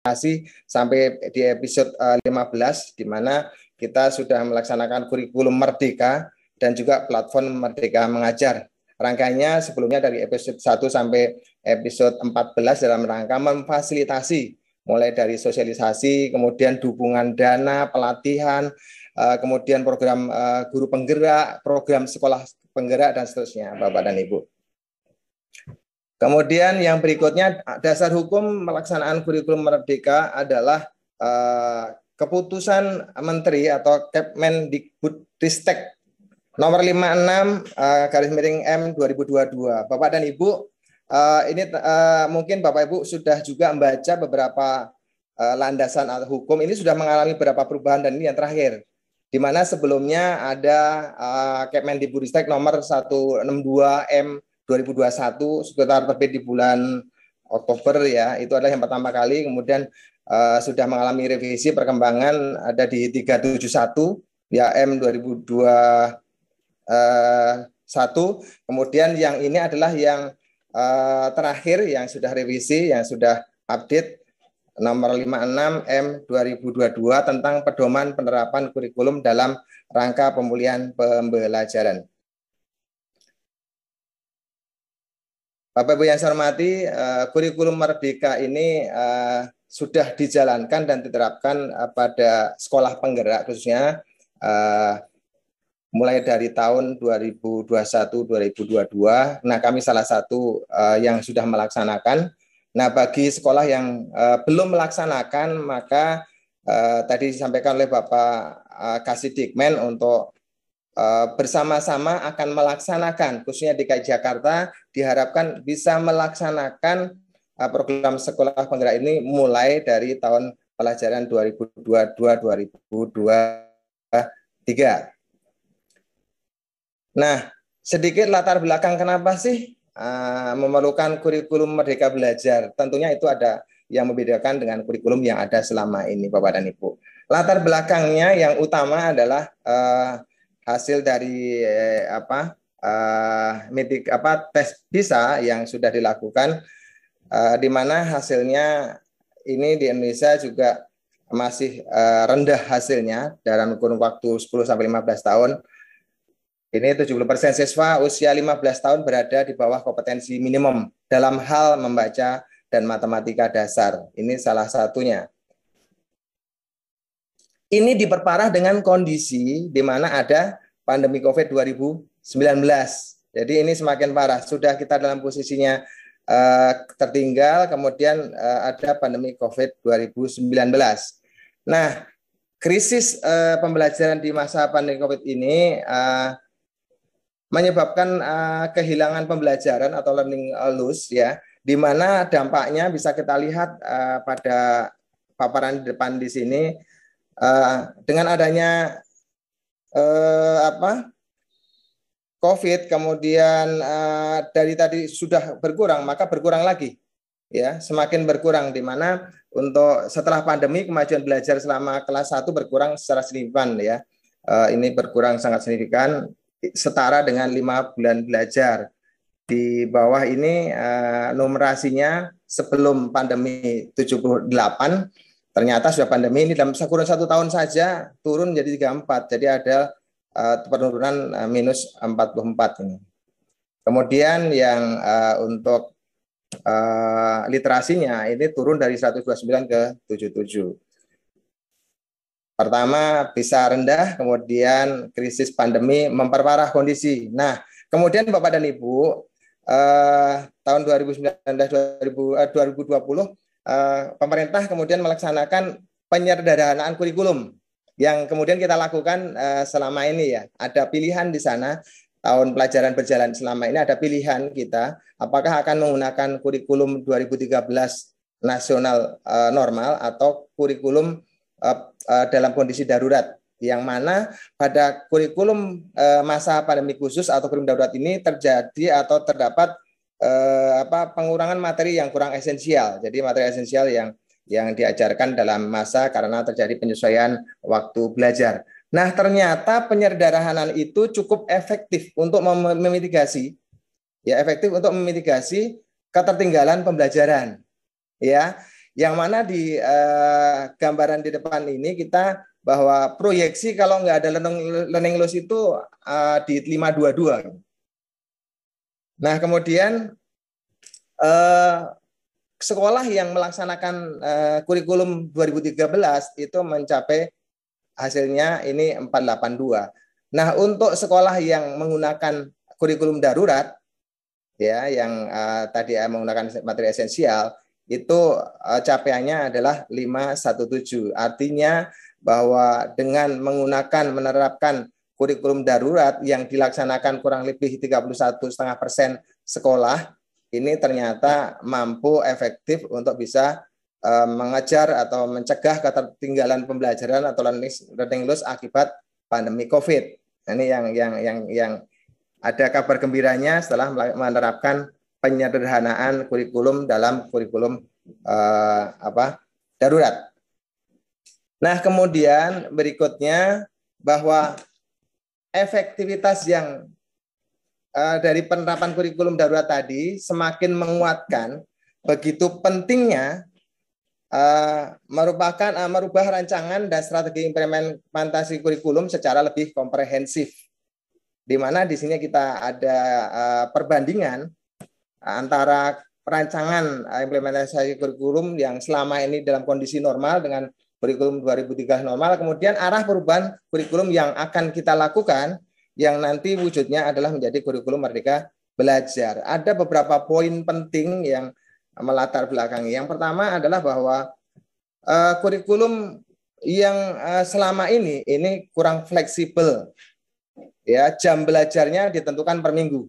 masih sampai di episode 15 eh, di mana kita sudah melaksanakan kurikulum merdeka dan juga platform merdeka mengajar. Rangkanya sebelumnya dari episode 1 sampai episode 14 dalam rangka memfasilitasi mulai dari sosialisasi, kemudian dukungan dana, pelatihan, eh, kemudian program eh, guru penggerak, program sekolah penggerak dan seterusnya, Bapak dan Ibu. Kemudian yang berikutnya dasar hukum pelaksanaan kurikulum merdeka adalah uh, keputusan menteri atau Kemendikbudristek nomor 56 uh, eh, garis miring M 2022. Bapak dan Ibu, uh, ini uh, mungkin Bapak Ibu sudah juga membaca beberapa uh, landasan hukum ini sudah mengalami beberapa perubahan dan ini yang terakhir di mana sebelumnya ada uh, Kemendikbudristek nomor 162 M 2021 sekitar terbit di bulan Oktober ya itu adalah yang pertama kali kemudian uh, sudah mengalami revisi perkembangan ada di 371 ya, M 2021 eh, kemudian yang ini adalah yang uh, terakhir yang sudah revisi yang sudah update nomor 56 M 2022 tentang pedoman penerapan kurikulum dalam rangka pemulihan pembelajaran. Bapak Ibu yang saya hormati, eh, kurikulum Merdeka ini eh, sudah dijalankan dan diterapkan eh, pada sekolah penggerak khususnya mulai dari tahun 2021-2022. Nah, kami salah satu yang sudah melaksanakan. Nah, bagi sekolah yang belum melaksanakan, maka tadi disampaikan oleh Bapak uh, Dikmen untuk bersama-sama akan melaksanakan, khususnya DKI Jakarta diharapkan bisa melaksanakan uh, program sekolah penggerak ini mulai dari tahun pelajaran 2022-2023. Nah, sedikit latar belakang kenapa sih uh, memerlukan kurikulum Merdeka Belajar? Tentunya itu ada yang membedakan dengan kurikulum yang ada selama ini, Bapak dan Ibu. Latar belakangnya yang utama adalah uh, hasil dari eh, apa uh, mitik apa tes bisa yang sudah dilakukan uh, di mana hasilnya ini di Indonesia juga masih uh, rendah hasilnya dalam kurun waktu 10 sampai 15 tahun. Ini 70% siswa usia 15 tahun berada di bawah kompetensi minimum dalam hal membaca dan matematika dasar. Ini salah satunya. Ini diperparah dengan kondisi di mana ada pandemi COVID-19 19. Jadi ini semakin parah. Sudah kita dalam posisinya uh, tertinggal, kemudian uh, ada pandemi covid 19 Nah, krisis uh, pembelajaran di masa pandemi COVID ini uh, menyebabkan uh, kehilangan pembelajaran atau learning loss ya, di mana dampaknya bisa kita lihat uh, pada paparan di depan di sini uh, dengan adanya uh, apa COVID kemudian uh, dari tadi sudah berkurang maka berkurang lagi ya semakin berkurang di mana untuk setelah pandemi kemajuan belajar selama kelas 1 berkurang secara signifikan ya uh, ini berkurang sangat signifikan setara dengan lima bulan belajar di bawah ini uh, numerasinya sebelum pandemi 78 ternyata sudah pandemi ini dalam kurun satu tahun saja turun menjadi 34 jadi ada Eh, penurunan eh, minus 44 ini. Kemudian yang eh, untuk literasinya ini turun dari 129 ke 77. Pertama bisa rendah, kemudian krisis pandemi memperparah kondisi. Nah, kemudian Bapak dan Ibu uh, tahun 2019 2000, uh, 2020 uh, pemerintah kemudian melaksanakan penyederhanaan kurikulum yang kemudian kita lakukan uh, selama ini ya. Ada pilihan di sana tahun pelajaran berjalan selama ini ada pilihan kita apakah akan menggunakan kurikulum 2013 nasional uh, normal atau kurikulum uh, uh, dalam kondisi darurat yang mana pada kurikulum masa pandemi khusus atau kurikulum darurat ini terjadi atau terdapat apa pengurangan materi yang kurang esensial. Jadi materi esensial yang yang diajarkan dalam masa karena terjadi penyesuaian waktu belajar. Nah, ternyata penyederhanaan itu cukup efektif untuk mem memitigasi ya efektif untuk memitigasi ketertinggalan pembelajaran. Ya, yang mana di eh, gambaran di depan ini kita bahwa proyeksi kalau nggak ada learning, learning loss itu eh, di 522. Nah, kemudian eh, sekolah yang melaksanakan uh, kurikulum 2013 itu mencapai hasilnya ini 482. Nah, untuk sekolah yang menggunakan kurikulum darurat ya yang uh, tadi eh, menggunakan materi esensial itu uh, capaiannya adalah 517. Artinya bahwa dengan menggunakan menerapkan kurikulum darurat yang dilaksanakan kurang lebih 31,5% sekolah ini ternyata mampu efektif untuk bisa uh, mengejar atau mencegah ketertinggalan pembelajaran atau learning loss akibat pandemi COVID. Nah, ini yang yang yang yang ada kabar gembiranya setelah menerapkan penyederhanaan kurikulum dalam kurikulum uh, apa darurat. Nah, kemudian berikutnya bahwa efektivitas yang Eh, dari penerapan kurikulum darurat tadi semakin menguatkan begitu pentingnya uh, merupakan uh, merubah rancangan dan strategi implementasi kurikulum secara lebih komprehensif. Di mana di sini kita ada uh, perbandingan antara rancangan implementasi kurikulum yang selama ini dalam kondisi normal dengan kurikulum 2003 normal, kemudian arah perubahan kurikulum yang akan kita lakukan yang nanti wujudnya adalah menjadi kurikulum merdeka belajar. Ada beberapa poin penting yang melatar belakangi. Yang pertama adalah bahwa uh, kurikulum yang uh, selama ini ini kurang fleksibel. Ya, jam belajarnya ditentukan per minggu.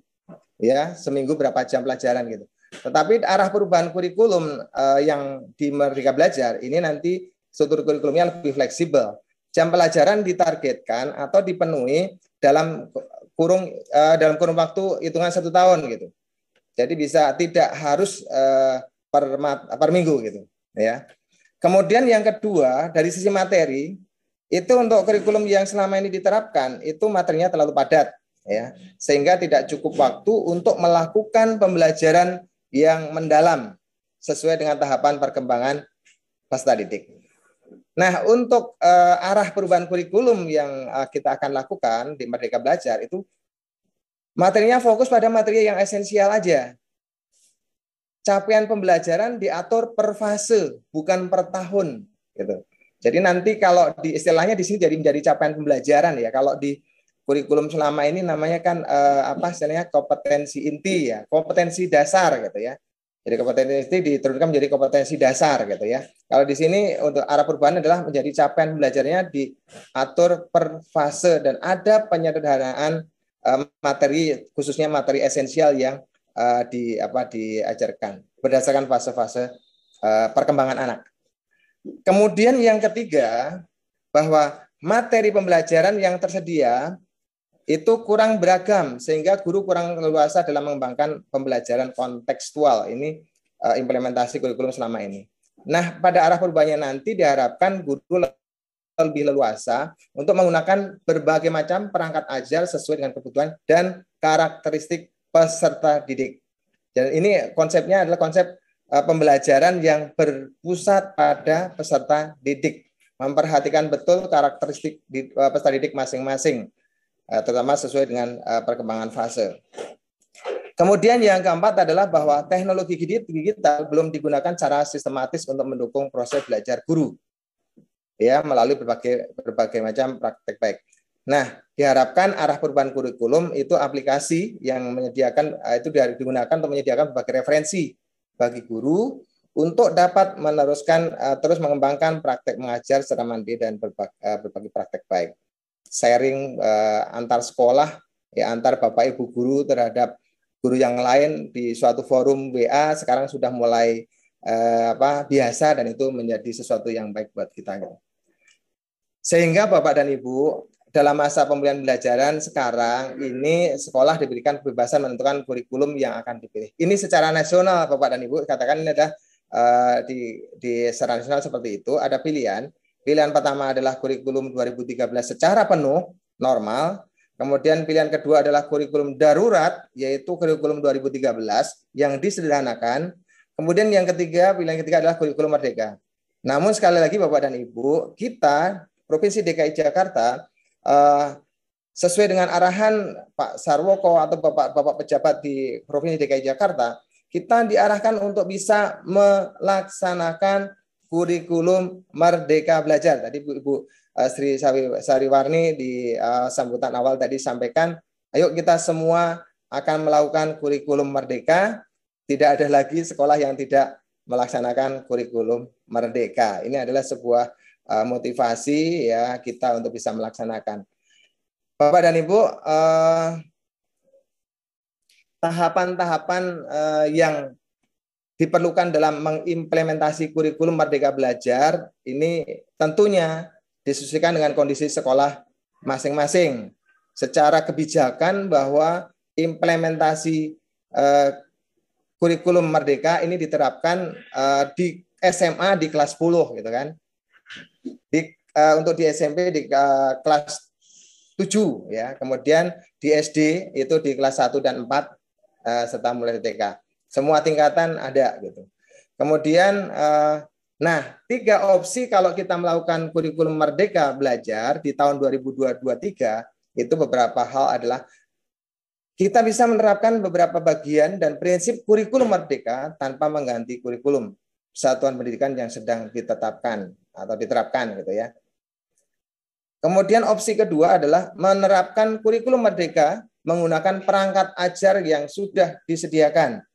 Ya, seminggu berapa jam pelajaran gitu. Tetapi arah perubahan kurikulum uh, yang di Merdeka Belajar ini nanti struktur kurikulumnya lebih fleksibel. Jam pelajaran ditargetkan atau dipenuhi dalam kurung uh, dalam kurun waktu hitungan satu tahun gitu. Jadi bisa tidak harus uh, per per minggu gitu ya. Kemudian yang kedua dari sisi materi itu untuk kurikulum yang selama ini diterapkan itu materinya terlalu padat ya sehingga tidak cukup waktu untuk melakukan pembelajaran yang mendalam sesuai dengan tahapan perkembangan pasta didik. Nah, untuk uh, arah perubahan kurikulum yang uh, kita akan lakukan di Merdeka Belajar itu materinya fokus pada materi yang esensial aja. Capaian pembelajaran diatur per fase, bukan per tahun gitu. Jadi nanti kalau di istilahnya di sini jadi menjadi capaian pembelajaran ya. Kalau di kurikulum selama ini namanya kan uh, apa istilahnya kompetensi inti ya, kompetensi dasar gitu ya. Jadi kompetensi diturunkan menjadi kompetensi dasar gitu ya. Kalau di sini untuk arah perubahan adalah menjadi capaian belajarnya diatur per fase dan ada penyederhanaan eh, materi khususnya materi esensial yang eh, di apa diajarkan berdasarkan fase-fase eh, perkembangan anak. Kemudian yang ketiga bahwa materi pembelajaran yang tersedia itu kurang beragam sehingga guru kurang leluasa dalam mengembangkan pembelajaran kontekstual ini eh, implementasi kurikulum selama ini. Nah, pada arah perubahannya nanti diharapkan guru lebih leluasa untuk menggunakan berbagai macam perangkat ajar sesuai dengan kebutuhan dan karakteristik peserta didik. Dan ini konsepnya adalah konsep eh, pembelajaran yang berpusat pada peserta didik, memperhatikan betul karakteristik eh, peserta didik masing-masing Eh, terutama sesuai dengan eh, perkembangan fase. Kemudian yang keempat adalah bahwa teknologi digital belum digunakan secara sistematis untuk mendukung proses belajar guru ya melalui berbagai berbagai macam praktek baik. Nah, diharapkan arah perubahan kurikulum itu aplikasi yang menyediakan eh, itu digunakan untuk menyediakan berbagai referensi bagi guru untuk dapat meneruskan terus mengembangkan praktek mengajar secara mandiri dan berbagai berbagai praktek baik sharing uh, antar sekolah ya antar Bapak Ibu guru terhadap guru yang lain di suatu forum WA sekarang sudah mulai uh, apa biasa dan itu menjadi sesuatu yang baik buat kita gitu. Sehingga Bapak dan Ibu dalam masa pembelian pembelajaran sekarang ini sekolah diberikan kebebasan menentukan kurikulum yang akan dipilih. Ini secara nasional Bapak dan Ibu katakan ini adalah uh, di di secara nasional seperti itu ada pilihan Pilihan pertama adalah kurikulum 2013 secara penuh, normal. Kemudian pilihan kedua adalah kurikulum darurat, yaitu kurikulum 2013 yang disederhanakan. Kemudian yang ketiga, pilihan ketiga adalah kurikulum merdeka. Namun sekali lagi Bapak dan Ibu, kita Provinsi DKI Jakarta eh, sesuai dengan arahan Pak Sarwoko atau Bapak-bapak pejabat di Provinsi DKI Jakarta, kita diarahkan untuk bisa melaksanakan kurikulum Merdeka Belajar. Tadi Bu Ibu eh, Sri Sariwarni di eh, sambutan awal tadi sampaikan, ayo kita semua akan melakukan kurikulum merdeka. Tidak ada lagi sekolah yang tidak melaksanakan kurikulum merdeka. Ini adalah sebuah eh, motivasi ya kita untuk bisa melaksanakan. Bapak dan Ibu, tahapan-tahapan yang diperlukan dalam mengimplementasi kurikulum Merdeka Belajar ini tentunya disesuaikan dengan kondisi sekolah masing-masing secara kebijakan bahwa implementasi eh, kurikulum Merdeka ini diterapkan eh, di SMA di kelas 10 gitu kan. Di eh, untuk di SMP di eh, kelas 7 ya. Kemudian di SD itu di kelas 1 dan 4 eh, serta mulai TK. Semua tingkatan ada gitu. Kemudian eh, Nah, tiga opsi kalau kita melakukan kurikulum merdeka belajar di tahun 2023 itu beberapa hal adalah kita bisa menerapkan beberapa bagian dan prinsip kurikulum merdeka tanpa mengganti kurikulum satuan pendidikan yang sedang ditetapkan atau diterapkan gitu ya. Kemudian opsi kedua adalah menerapkan kurikulum merdeka menggunakan perangkat ajar yang sudah disediakan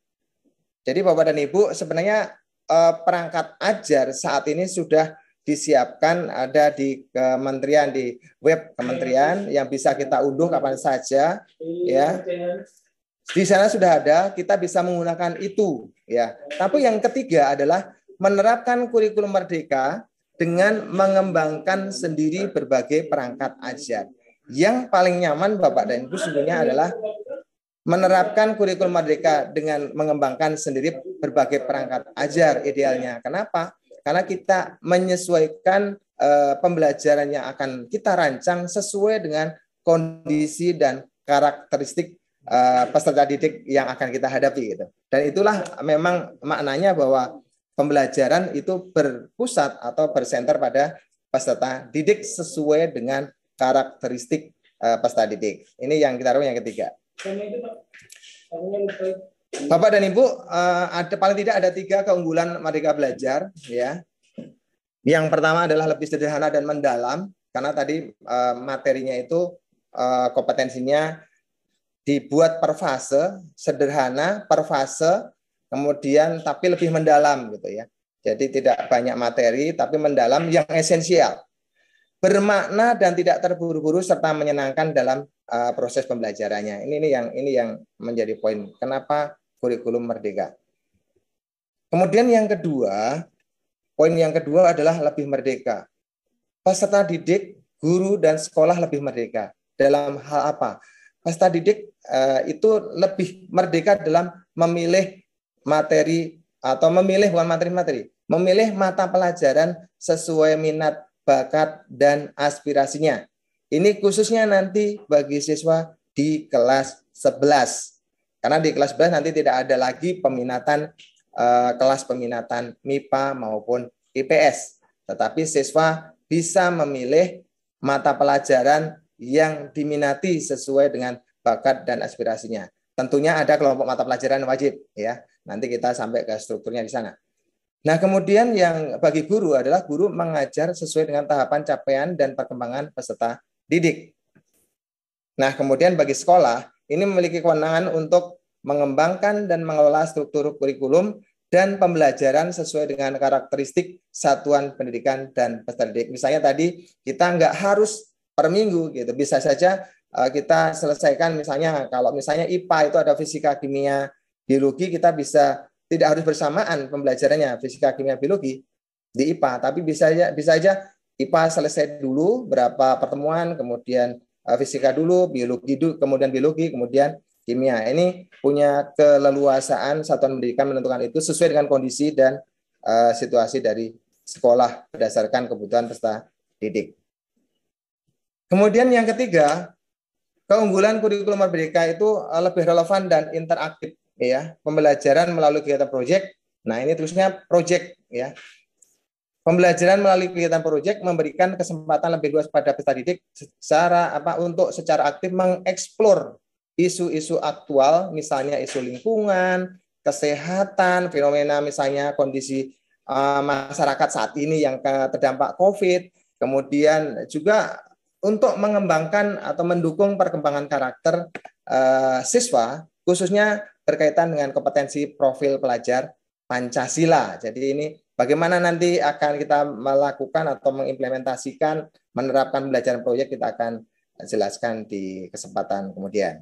jadi Bapak dan Ibu sebenarnya eh, perangkat ajar saat ini sudah disiapkan ada di kementerian di web kementerian yang bisa kita unduh kapan saja ya di sana sudah ada kita bisa menggunakan itu ya tapi yang ketiga adalah menerapkan kurikulum merdeka dengan mengembangkan sendiri berbagai perangkat ajar yang paling nyaman Bapak dan Ibu sebenarnya adalah menerapkan kurikulum merdeka dengan mengembangkan sendiri berbagai perangkat ajar idealnya. Kenapa? Karena kita menyesuaikan uh, pembelajaran yang akan kita rancang sesuai dengan kondisi dan karakteristik uh, peserta didik yang akan kita hadapi gitu. Dan itulah memang maknanya bahwa pembelajaran itu berpusat atau bersenter pada peserta didik sesuai dengan karakteristik uh, peserta didik. Ini yang kita harapkan yang ketiga. Bapak dan Ibu, eh, ada paling tidak ada tiga keunggulan mereka Belajar, ya. Yang pertama adalah lebih sederhana dan mendalam, karena tadi eh, materinya itu eh, kompetensinya dibuat per fase, sederhana per fase, kemudian tapi lebih mendalam gitu ya. Jadi tidak banyak materi, tapi mendalam yang esensial, bermakna dan tidak terburu-buru serta menyenangkan dalam uh, proses pembelajarannya. Ini, ini yang ini yang menjadi poin. Kenapa kurikulum merdeka? Kemudian yang kedua, poin yang kedua adalah lebih merdeka. Peserta didik, guru dan sekolah lebih merdeka. Dalam hal apa? Peserta didik uh, itu lebih merdeka dalam memilih materi atau memilih bukan materi-materi, memilih mata pelajaran sesuai minat, bakat dan aspirasinya ini khususnya nanti bagi siswa di kelas 11. Karena di kelas 11 nanti tidak ada lagi peminatan eh, kelas peminatan MIPA maupun IPS. Tetapi siswa bisa memilih mata pelajaran yang diminati sesuai dengan bakat dan aspirasinya. Tentunya ada kelompok mata pelajaran wajib ya. Nanti kita sampai ke strukturnya di sana. Nah, kemudian yang bagi guru adalah guru mengajar sesuai dengan tahapan capaian dan perkembangan peserta didik. Nah, kemudian bagi sekolah, ini memiliki kewenangan untuk mengembangkan dan mengelola struktur kurikulum dan pembelajaran sesuai dengan karakteristik satuan pendidikan dan peserta didik. Misalnya tadi kita nggak harus per minggu gitu, bisa saja eh, kita selesaikan misalnya kalau misalnya IPA itu ada fisika, kimia, biologi kita bisa tidak harus bersamaan pembelajarannya fisika, kimia, biologi di IPA, tapi bisa aja bisa aja IPA selesai dulu berapa pertemuan, kemudian eh, fisika dulu, biologi dulu, kemudian biologi, kemudian kimia. Ini punya keleluasaan satuan pendidikan menentukan itu sesuai dengan kondisi dan uh, situasi dari sekolah berdasarkan kebutuhan peserta didik. Kemudian yang ketiga, keunggulan kurikulum Merdeka itu eh, lebih relevan dan interaktif ya, pembelajaran melalui kegiatan proyek. Nah, ini terusnya proyek ya. Pembelajaran melalui kegiatan proyek memberikan kesempatan lebih luas pada peserta didik secara apa untuk secara aktif mengeksplor isu-isu aktual, misalnya isu lingkungan, kesehatan, fenomena misalnya kondisi uh, masyarakat saat ini yang terdampak COVID, kemudian juga untuk mengembangkan atau mendukung perkembangan karakter uh, siswa, khususnya berkaitan dengan kompetensi profil pelajar Pancasila. Jadi ini Bagaimana nanti akan kita melakukan atau mengimplementasikan, menerapkan pembelajaran proyek kita akan jelaskan di kesempatan kemudian.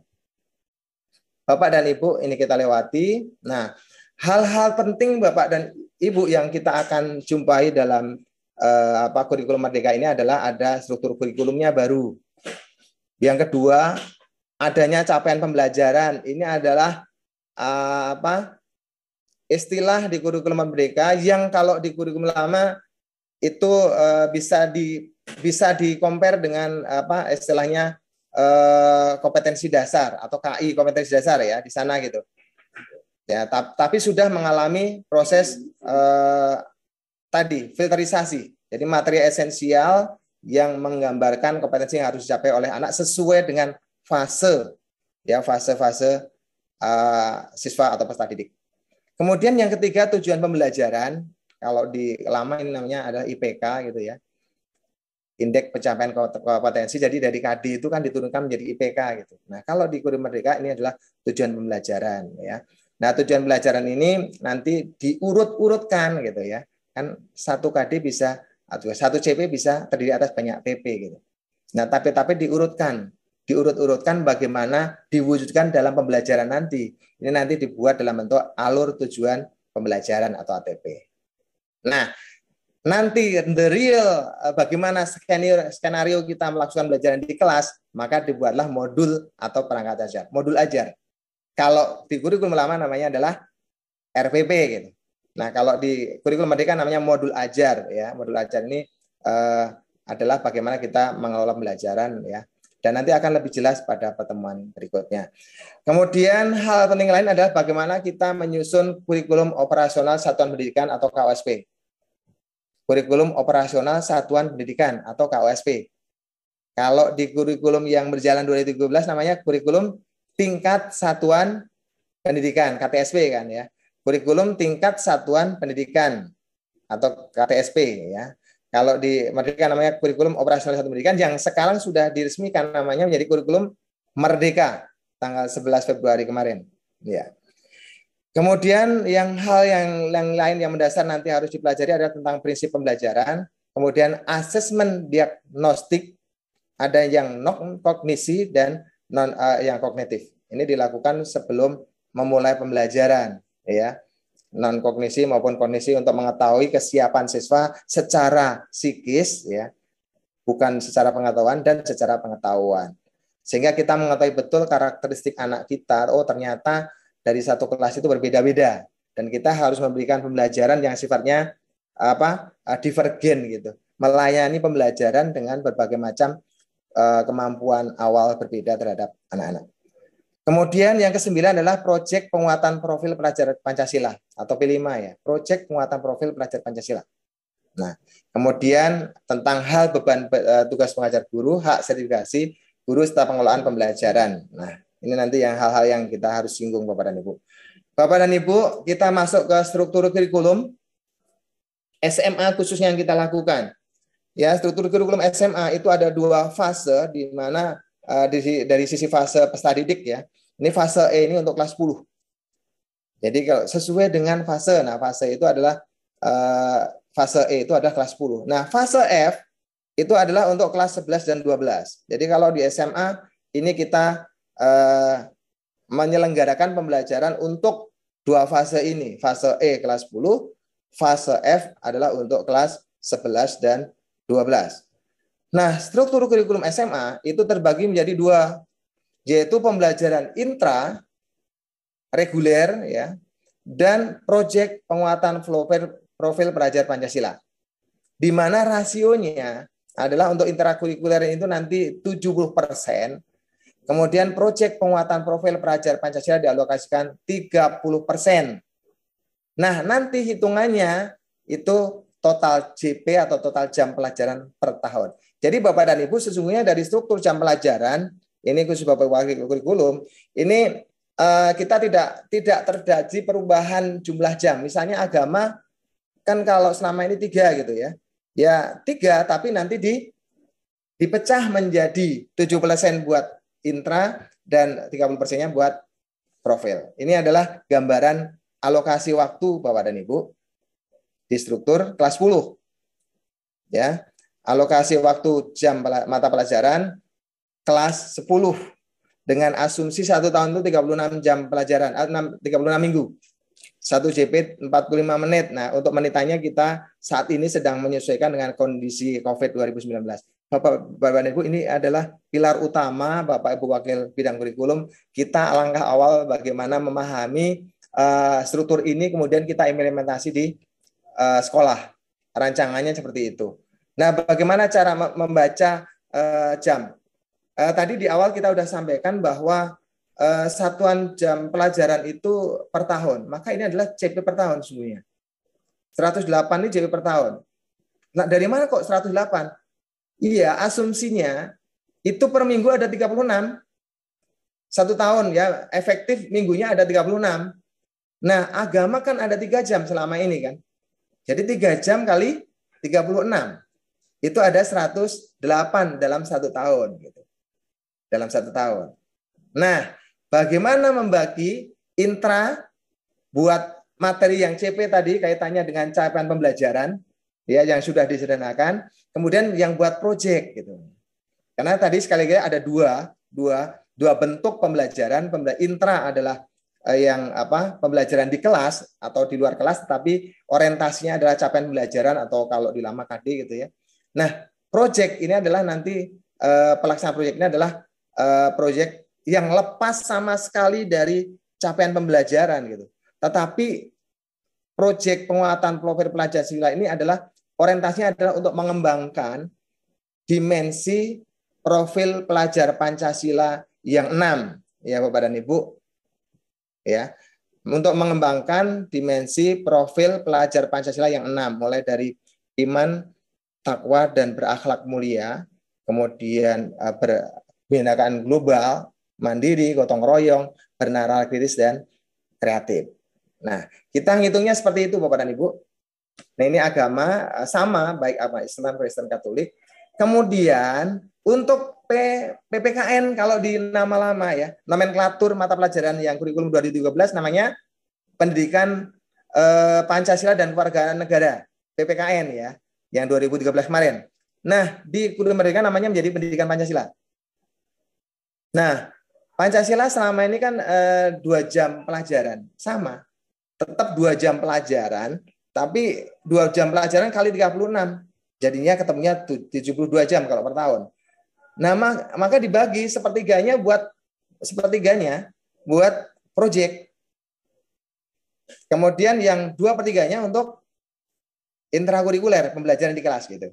Bapak dan Ibu, ini kita lewati. Nah, hal-hal penting Bapak dan Ibu yang kita akan jumpai dalam eh, apa kurikulum Merdeka ini adalah ada struktur kurikulumnya baru. Yang kedua, adanya capaian pembelajaran. Ini adalah eh, apa? istilah di kurikulum merdeka yang kalau di kurikulum lama itu uh, bisa di bisa dikompar dengan apa istilahnya uh, kompetensi dasar atau KI kompetensi dasar ya di sana gitu. Ya, tapi sudah mengalami proses uh, tadi filterisasi. Jadi materi esensial yang menggambarkan kompetensi yang harus dicapai oleh anak sesuai dengan fase ya fase-fase uh, siswa atau peserta didik. Kemudian yang ketiga tujuan pembelajaran, kalau di lama ini namanya adalah IPK gitu ya. Indeks pencapaian kompetensi. Jadi dari KD itu kan diturunkan menjadi IPK gitu. Nah, kalau di kurikulum merdeka ini adalah tujuan pembelajaran ya. Nah, tujuan pembelajaran ini nanti diurut-urutkan gitu ya. Kan satu KD bisa atau satu CP bisa terdiri atas banyak TP gitu. Nah, tapi-tapi diurutkan diurut-urutkan bagaimana diwujudkan dalam pembelajaran nanti. Ini nanti dibuat dalam bentuk alur tujuan pembelajaran atau ATP. Nah, nanti the real eh, bagaimana skenario, skenario kita melakukan pembelajaran di kelas, maka dibuatlah modul atau perangkat ajar. Modul ajar. Kalau di kurikulum lama namanya adalah RPP gitu. Nah, kalau di kurikulum Merdeka namanya modul ajar ya. Modul ajar ini eh, adalah bagaimana kita mengelola pembelajaran ya dan nanti akan lebih jelas pada pertemuan berikutnya. Kemudian hal penting lain adalah bagaimana kita menyusun kurikulum operasional satuan pendidikan atau KOSP. Kurikulum operasional satuan pendidikan atau KOSP. Kalau di kurikulum yang berjalan 2013 namanya kurikulum tingkat satuan pendidikan KTSP kan ya. Kurikulum tingkat satuan pendidikan atau KTSP ya. Kalau di Merdeka namanya kurikulum operasional satu pendidikan yang sekarang sudah diresmikan namanya menjadi kurikulum Merdeka tanggal 11 Februari kemarin. Ya. Kemudian yang hal yang, yang lain yang mendasar nanti harus dipelajari adalah tentang prinsip pembelajaran, kemudian asesmen diagnostik, ada yang non kognisi dan non uh, yang kognitif. Ini dilakukan sebelum memulai pembelajaran, ya non kognisi maupun kognisi untuk mengetahui kesiapan siswa secara psikis ya bukan secara pengetahuan dan secara pengetahuan sehingga kita mengetahui betul karakteristik anak kita oh ternyata dari satu kelas itu berbeda-beda dan kita harus memberikan pembelajaran yang sifatnya apa eh, divergen gitu melayani pembelajaran dengan berbagai macam eh, kemampuan awal berbeda terhadap anak-anak. Kemudian yang kesembilan adalah proyek penguatan profil pelajar Pancasila atau P5 ya, proyek penguatan profil pelajar Pancasila. Nah, kemudian tentang hal beban eh, tugas pengajar guru, hak sertifikasi guru serta pengelolaan pembelajaran. Nah, ini nanti yang hal-hal yang kita harus singgung Bapak dan Ibu. Bapak dan Ibu, kita masuk ke struktur kurikulum SMA khususnya yang kita lakukan. Ya, struktur kurikulum SMA itu ada dua fase di mana Eh, dari, dari sisi fase peserta didik ya. Ini fase E ini untuk kelas 10. Jadi kalau sesuai dengan fase, nah fase itu adalah uh, fase E itu adalah kelas 10. Nah, fase F itu adalah untuk kelas 11 dan 12. Jadi kalau di SMA ini kita uh, menyelenggarakan pembelajaran untuk dua fase ini, fase E kelas 10, fase F adalah untuk kelas 11 dan 12. Nah, struktur kurikulum SMA itu terbagi menjadi dua, yaitu pembelajaran intra reguler ya dan proyek penguatan profil profil pelajar Pancasila. Di mana rasionya adalah untuk intrakurikuler itu nanti 70%, kemudian proyek penguatan profil pelajar Pancasila dialokasikan 30%. Nah, nanti hitungannya itu total JP atau total jam pelajaran per tahun. Jadi Bapak dan Ibu sesungguhnya dari struktur jam pelajaran ini khusus Bapak Wakil kurikulum ini uh, kita tidak tidak terjadi perubahan jumlah jam. Misalnya agama kan kalau selama ini tiga gitu ya, ya tiga tapi nanti di dipecah menjadi 7% buat intra dan 30 persennya buat profil. Ini adalah gambaran alokasi waktu Bapak dan Ibu di struktur kelas 10. Ya, alokasi waktu jam mata pelajaran kelas 10 dengan asumsi satu tahun itu 36 jam pelajaran, 36 eh, minggu. satu JP 45 menit. Nah, untuk menitanya kita saat ini sedang menyesuaikan dengan kondisi COVID 2019. Bapak, Bapak dan Ibu, ini adalah pilar utama Bapak Ibu Wakil Bidang Kurikulum. Kita langkah awal bagaimana memahami uh, struktur ini, kemudian kita implementasi di uh, sekolah. Rancangannya seperti itu. Nah, bagaimana cara membaca uh, jam? Uh, tadi di awal kita sudah sampaikan bahwa uh, satuan jam pelajaran itu per tahun. Maka ini adalah CP per tahun semuanya. 108 ini CP per tahun. Nah, dari mana kok 108? Iya, asumsinya itu per minggu ada 36. Satu tahun ya, efektif minggunya ada 36. Nah, agama kan ada tiga jam selama ini kan. Jadi tiga jam kali 36 itu ada 108 dalam satu tahun gitu. Dalam satu tahun. Nah, bagaimana membagi intra buat materi yang CP tadi kaitannya dengan capaian pembelajaran ya yang sudah disederhanakan, kemudian yang buat project gitu. Karena tadi sekali lagi ada dua, dua, dua bentuk pembelajaran, pembelajaran intra adalah eh, yang apa pembelajaran di kelas atau di luar kelas tetapi orientasinya adalah capaian pembelajaran atau kalau di lama KD gitu ya Nah, proyek ini adalah nanti uh, pelaksanaan proyek ini adalah uh, eh, proyek yang lepas sama sekali dari capaian pembelajaran gitu. Tetapi proyek penguatan profil pelajar sila ini adalah orientasinya adalah untuk mengembangkan dimensi profil pelajar Pancasila yang enam ya Bapak dan Ibu ya untuk mengembangkan dimensi profil pelajar Pancasila yang enam mulai dari iman takwa dan berakhlak mulia, kemudian uh, berbindakan global, mandiri, gotong royong, bernara kritis dan kreatif. Nah, kita ngitungnya seperti itu Bapak dan Ibu. Nah, ini agama eh, sama baik apa Islam Kristen Katolik. Kemudian untuk P, PPKN kalau di nama lama ya, nomenklatur mata pelajaran yang kurikulum 2013 namanya pendidikan uh, Pancasila dan warga negara, PPKN ya yang 2013 kemarin. Nah, di kurikulum mereka namanya menjadi pendidikan Pancasila. Nah, Pancasila selama ini kan e, dua jam pelajaran, sama. Tetap dua jam pelajaran, tapi dua jam pelajaran kali 36. Jadinya ketemunya 72 jam kalau per tahun. Nah, maka dibagi sepertiganya buat sepertiganya buat proyek. Kemudian yang dua pertiganya untuk intrakurikuler pembelajaran di kelas gitu.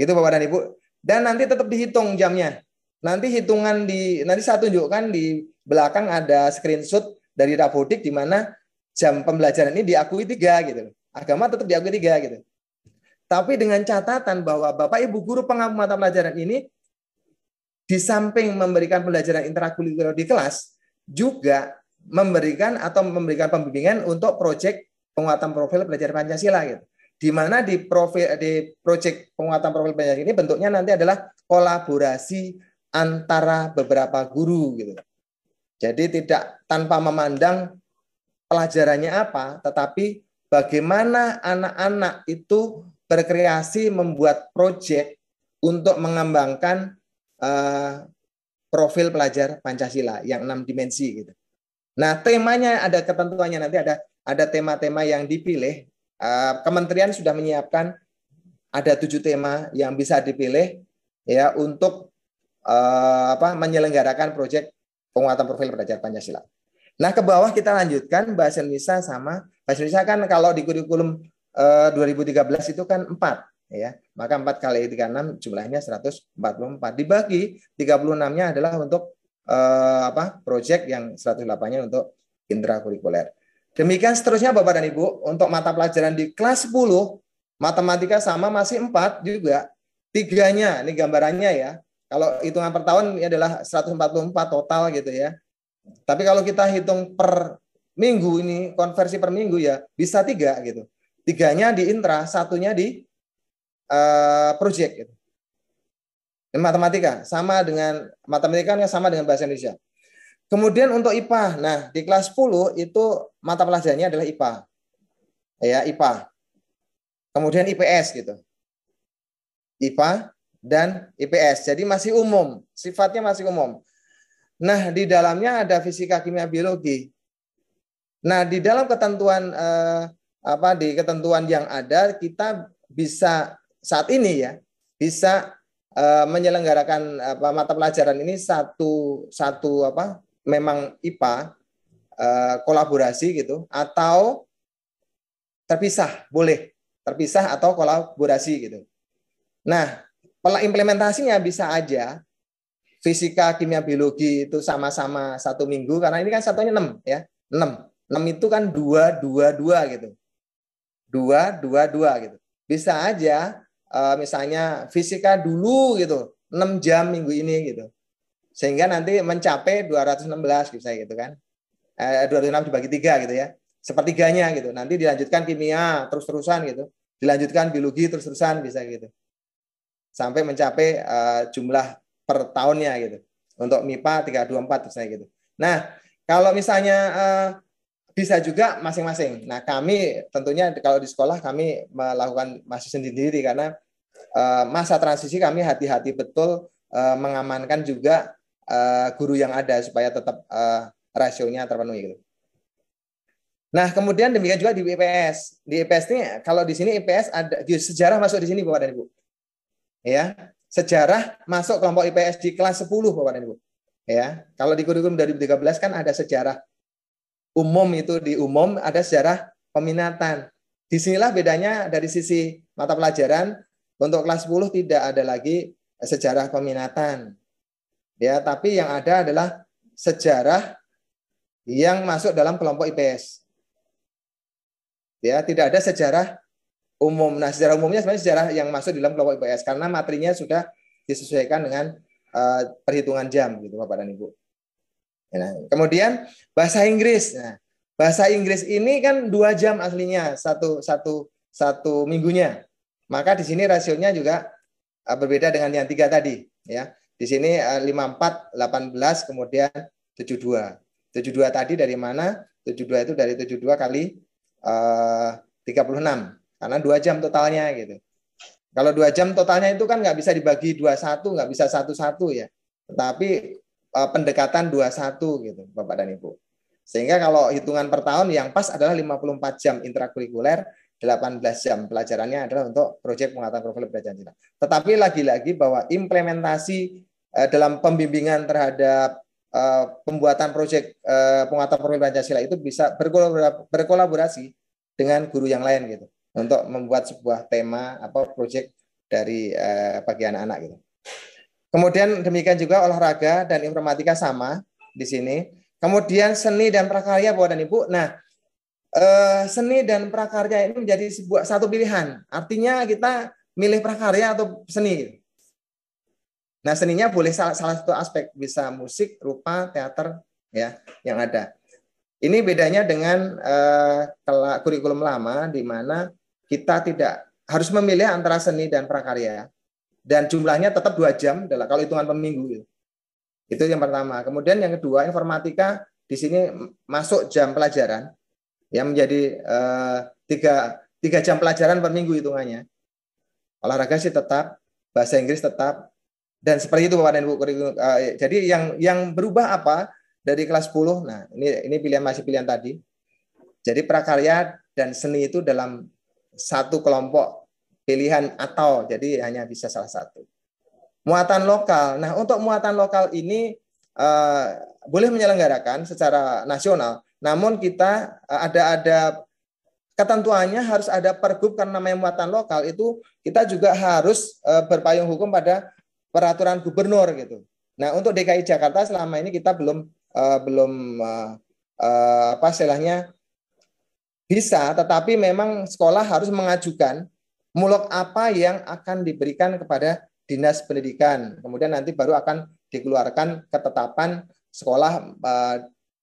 Gitu Bapak dan Ibu. Dan nanti tetap dihitung jamnya. Nanti hitungan di nanti saya tunjukkan di belakang ada screenshot dari Rapodik di mana jam pembelajaran ini diakui tiga gitu. Agama tetap diakui tiga gitu. Tapi dengan catatan bahwa Bapak Ibu guru pengampu mata pelajaran ini di samping memberikan pelajaran intrakurikuler di kelas juga memberikan atau memberikan pembimbingan untuk proyek penguatan profil belajar Pancasila gitu. Di mana di profil di proyek penguatan profil belajar ini bentuknya nanti adalah kolaborasi antara beberapa guru gitu. Jadi tidak tanpa memandang pelajarannya apa, tetapi bagaimana anak-anak itu berkreasi membuat proyek untuk mengembangkan uh, profil pelajar Pancasila yang enam dimensi gitu. Nah temanya ada ketentuannya nanti ada ada tema-tema yang dipilih. Eh, kementerian sudah menyiapkan ada tujuh tema yang bisa dipilih ya untuk eh, apa menyelenggarakan proyek penguatan profil pelajar Pancasila. Nah, ke bawah kita lanjutkan bahasa Indonesia sama bahasa Indonesia kan kalau di kurikulum 2013 eh, itu kan empat ya. Maka 4 kali 36 jumlahnya 144 dibagi 36-nya adalah untuk eh, apa? proyek yang 108-nya untuk intrakurikuler. Demikian seterusnya Bapak dan Ibu, untuk mata pelajaran di kelas 10, matematika sama masih 4 juga. Tiganya, ini gambarannya ya. Kalau hitungan per tahun ini adalah 144 total gitu ya. Tapi kalau kita hitung per minggu ini, konversi per minggu ya, bisa tiga gitu. Tiganya di intra, satunya di uh, project gitu. Dan matematika, sama dengan matematika sama dengan bahasa Indonesia. Kemudian untuk IPA, nah di kelas 10 itu mata pelajarannya adalah IPA. Ya, IPA. Kemudian IPS gitu. IPA dan IPS. Jadi masih umum, sifatnya masih umum. Nah, di dalamnya ada fisika, kimia, biologi. Nah, di dalam ketentuan eh, apa di ketentuan yang ada kita bisa saat ini ya, bisa eh, menyelenggarakan apa mata pelajaran ini satu satu apa memang IPA uh, eh, kolaborasi gitu atau terpisah boleh terpisah atau kolaborasi gitu. Nah, pola implementasinya bisa aja fisika, kimia, biologi itu sama-sama satu minggu karena ini kan satunya 6 ya. 6. 6 itu kan 2 2 2 gitu. 2 2 2 gitu. Bisa aja eh, misalnya fisika dulu gitu, 6 jam minggu ini gitu sehingga nanti mencapai 216 gitu saya gitu kan eh, 206 dibagi tiga gitu ya sepertiganya gitu nanti dilanjutkan kimia terus terusan gitu dilanjutkan biologi terus terusan bisa gitu sampai mencapai uh, jumlah per tahunnya gitu untuk MIPA 324 misalnya gitu nah kalau misalnya uh, bisa juga masing-masing nah kami tentunya kalau di sekolah kami melakukan masih sendiri karena uh, masa transisi kami hati-hati betul mengamankan juga Eh, guru yang ada supaya tetap uh, rasionya terpenuhi gitu. Nah, kemudian demikian juga di IPS. Di IPS ini kalau di sini IPS ada sejarah masuk di sini Bapak dan Ibu. Ya. Sejarah masuk kelompok IPS di kelas 10 Bapak dan Ibu. Ya. Kalau di kurikulum 2013 kan ada sejarah umum itu di umum ada sejarah peminatan. Disinilah bedanya dari sisi mata pelajaran untuk kelas 10 tidak ada lagi sejarah peminatan ya tapi yang ada adalah sejarah yang masuk dalam kelompok IPS ya tidak ada sejarah umum nah sejarah umumnya sebenarnya sejarah yang masuk dalam kelompok IPS karena materinya sudah disesuaikan dengan uh, perhitungan jam gitu bapak dan ibu ya, nah, kemudian bahasa Inggris nah bahasa Inggris ini kan dua jam aslinya satu satu satu minggunya maka di sini rasionya juga eh, berbeda dengan yang tiga tadi ya di sini 54, eh, 18, kemudian 72. 72 tadi dari mana? 72 itu dari 72 kali eh, uh, 36. Karena 2 jam totalnya gitu. Kalau 2 jam totalnya itu kan nggak bisa dibagi 21, nggak bisa satu-satu ya. Tetapi uh, pendekatan 21 gitu Bapak dan Ibu. Sehingga kalau hitungan per tahun yang pas adalah 54 jam intrakurikuler, 18 jam pelajarannya adalah untuk proyek penguatan profil belajar Cina. Tetapi lagi-lagi bahwa implementasi eh, dalam pembimbingan terhadap eh, pembuatan proyek eh, penguatan profil Pancasila itu bisa berkolaborasi dengan guru yang lain gitu untuk membuat sebuah tema atau proyek dari eh, bagi anak-anak gitu. Kemudian demikian juga olahraga dan informatika sama di sini. Kemudian seni dan prakarya Bapak dan Ibu. Nah, eh, seni dan prakarya ini menjadi sebuah satu pilihan. Artinya kita milih prakarya atau seni. Gitu. Nah, seninya boleh salah, salah satu aspek bisa musik, rupa, teater ya yang ada. Ini bedanya dengan uh, kurikulum lama di mana kita tidak harus memilih antara seni dan prakarya dan jumlahnya tetap dua jam adalah kalau hitungan per minggu gitu. Itu yang pertama. Kemudian yang kedua, informatika di sini masuk jam pelajaran yang menjadi eh, tiga tiga jam pelajaran per minggu hitungannya. Olahraga sih tetap, bahasa Inggris tetap, dan seperti itu Bapak dan Ibu eh, jadi yang yang berubah apa dari kelas 10? Nah, ini ini pilihan masih pilihan tadi. Jadi prakarya dan seni itu dalam satu kelompok pilihan atau jadi hanya bisa salah satu. Muatan lokal. Nah, untuk muatan lokal ini uh, boleh menyelenggarakan secara nasional. Namun kita uh, ada ada ketentuannya harus ada pergub karena namanya muatan lokal itu kita juga harus uh, berpayung hukum pada peraturan gubernur gitu. Nah untuk DKI Jakarta selama ini kita belum uh, belum uh, uh, apa istilahnya bisa, tetapi memang sekolah harus mengajukan mulok apa yang akan diberikan kepada dinas pendidikan. Kemudian nanti baru akan dikeluarkan ketetapan sekolah uh,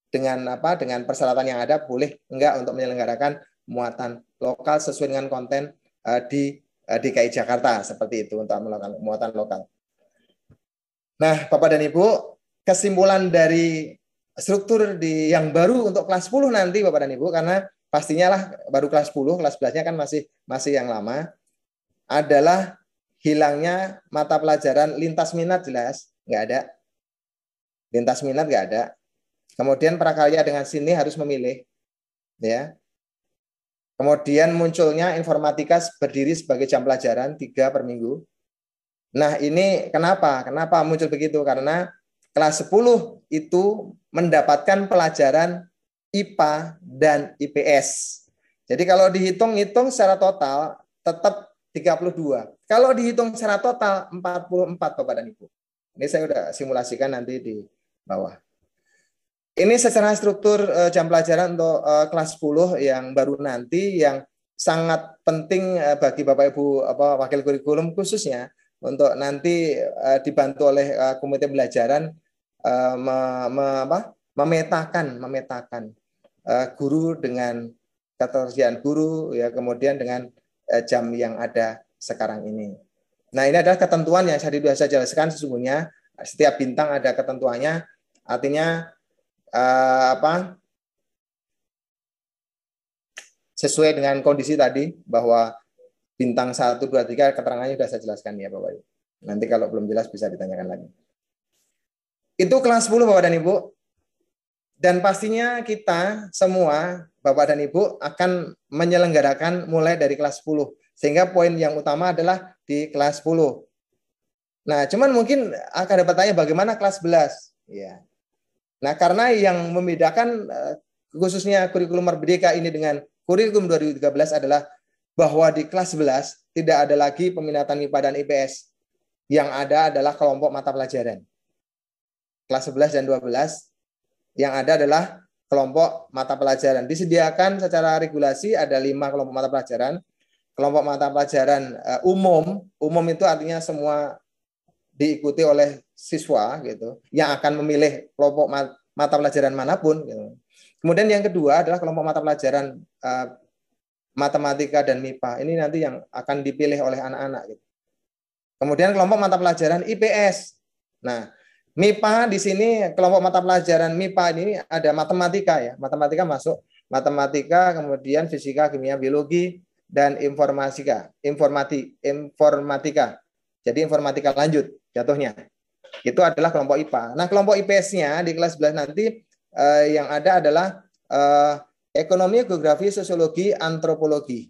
dengan apa dengan persyaratan yang ada boleh enggak untuk menyelenggarakan muatan lokal sesuai dengan konten uh, di uh, DKI Jakarta seperti itu untuk melakukan muatan lokal. Nah, Bapak dan Ibu, kesimpulan dari struktur di yang baru untuk kelas 10 nanti Bapak dan Ibu karena pastinya lah baru kelas 10, kelas 11-nya kan masih masih yang lama adalah hilangnya mata pelajaran lintas minat jelas, nggak ada. Lintas minat nggak ada. Kemudian prakarya dengan sini harus memilih ya. Kemudian munculnya informatika berdiri sebagai jam pelajaran tiga per minggu Nah, ini kenapa? Kenapa muncul begitu? Karena kelas 10 itu mendapatkan pelajaran IPA dan IPS. Jadi kalau dihitung-hitung secara total tetap 32. Kalau dihitung secara total 44 Bapak dan Ibu. Ini saya sudah simulasikan nanti di bawah. Ini secara struktur eh, jam pelajaran untuk eh, kelas 10 yang baru nanti yang sangat penting eh, bagi Bapak Ibu apa wakil kurikulum khususnya untuk nanti uh, dibantu oleh uh, komite pembelajaran uh, me, me, apa, memetakan memetakan uh, guru dengan ketersediaan guru ya kemudian dengan uh, jam yang ada sekarang ini. Nah ini adalah ketentuan yang saya sudah saya jelaskan sesungguhnya setiap bintang ada ketentuannya artinya uh, apa sesuai dengan kondisi tadi bahwa bintang 1, 2, 3 keterangannya sudah saya jelaskan ya Bapak Ibu. Nanti kalau belum jelas bisa ditanyakan lagi. Itu kelas 10 Bapak dan Ibu. Dan pastinya kita semua Bapak dan Ibu akan menyelenggarakan mulai dari kelas 10. Sehingga poin yang utama adalah di kelas 10. Nah, cuman mungkin akan dapat tanya bagaimana kelas 11. Ya. Nah, karena yang membedakan eh, khususnya kurikulum Merdeka ini dengan kurikulum 2013 adalah bahwa di kelas 11 tidak ada lagi peminatan IPA dan IPS. Yang ada adalah kelompok mata pelajaran. Kelas 11 dan 12 yang ada adalah kelompok mata pelajaran. Disediakan secara regulasi ada lima kelompok mata pelajaran. Kelompok mata pelajaran eh, umum, umum itu artinya semua diikuti oleh siswa gitu yang akan memilih kelompok mata pelajaran manapun gitu. Kemudian yang kedua adalah kelompok mata pelajaran eh, matematika dan MIPA. Ini nanti yang akan dipilih oleh anak-anak. Gitu. Kemudian kelompok mata pelajaran IPS. Nah, MIPA di sini kelompok mata pelajaran MIPA ini ada matematika ya. Matematika masuk matematika, kemudian fisika, kimia, biologi, dan informatika, informati, informatika. Jadi informatika lanjut jatuhnya. Itu adalah kelompok IPA. Nah, kelompok IPS-nya di kelas 11 nanti eh, yang ada adalah eh, Ekonomi, geografi, sosiologi, antropologi.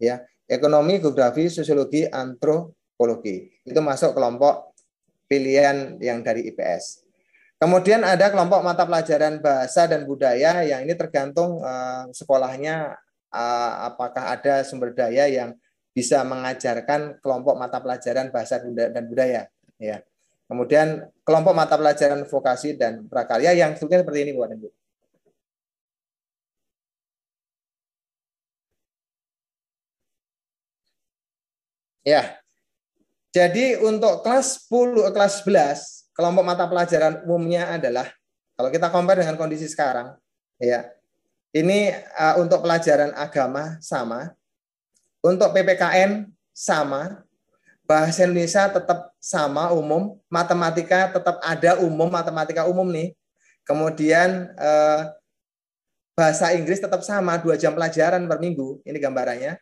Ya, ekonomi, geografi, sosiologi, antropologi. Itu masuk kelompok pilihan yang dari IPS. Kemudian ada kelompok mata pelajaran bahasa dan budaya yang ini tergantung uh, sekolahnya uh, apakah ada sumber daya yang bisa mengajarkan kelompok mata pelajaran bahasa dan budaya ya. Kemudian kelompok mata pelajaran vokasi dan prakarya yang sebetulnya seperti ini Bu Uh, Ya. Jadi untuk kelas 10 eh, kelas 11 kelompok mata pelajaran umumnya adalah kalau kita compare dengan kondisi sekarang ya. Ini uh, untuk pelajaran agama sama. Untuk PPKN sama. Bahasa Indonesia tetap sama umum, matematika tetap ada umum, matematika umum nih. Kemudian eh, bahasa Inggris tetap sama dua jam pelajaran per minggu ini gambarannya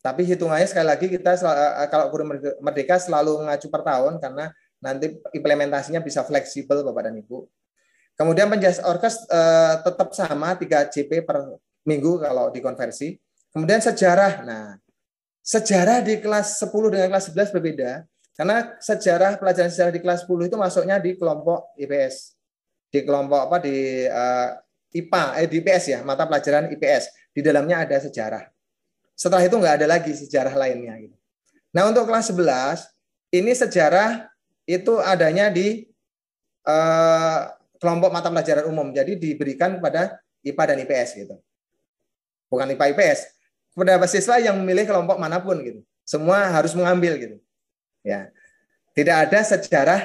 tapi hitungannya sekali lagi kita eh, eh, kalau guru merdeka selalu mengacu per tahun karena nanti implementasinya bisa fleksibel Bapak dan Ibu. Kemudian penjas orkes eh, tetap sama 3 JP per minggu kalau dikonversi. Kemudian sejarah. Nah, sejarah di kelas 10 dengan kelas 11 berbeda karena sejarah pelajaran sejarah di kelas 10 itu masuknya di kelompok IPS. Di kelompok apa di IPA eh di IPS ya, mata pelajaran IPS. Di dalamnya ada sejarah. Setelah itu nggak ada lagi sejarah lainnya. Gitu. Nah untuk kelas 11 ini sejarah itu adanya di eh, kelompok mata pelajaran umum. Jadi diberikan pada IPA dan IPS gitu. Bukan IPA IPS. Kepada siswa yang memilih kelompok manapun gitu. Semua harus mengambil gitu. Ya. Tidak ada sejarah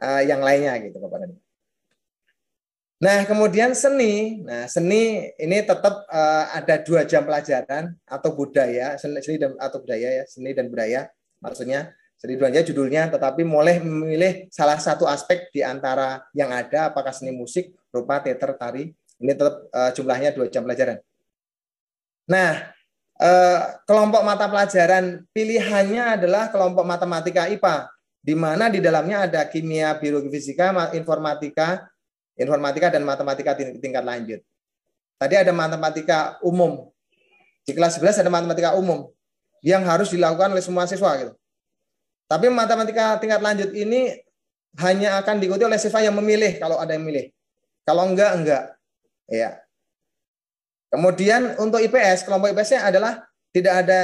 eh, yang lainnya gitu Bapak dan Nah, kemudian seni. Nah, seni ini tetap uh, ada dua jam pelajaran atau budaya, seni, seni dan atau budaya ya, seni dan budaya maksudnya. Seni budaya judulnya, tetapi boleh memilih salah satu aspek di antara yang ada, apakah seni musik, rupa, teater, tari. Ini tetap uh, jumlahnya dua jam pelajaran. Nah, uh, kelompok mata pelajaran pilihannya adalah kelompok matematika IPA, di mana di dalamnya ada kimia, biologi, fisika, informatika, informatika dan matematika tingkat lanjut. Tadi ada matematika umum. Di kelas 11 ada matematika umum yang harus dilakukan oleh semua siswa gitu. Tapi matematika tingkat lanjut ini hanya akan diikuti oleh siswa yang memilih kalau ada yang memilih. Kalau enggak enggak. Ya. Kemudian untuk IPS, kelompok IPS-nya adalah tidak ada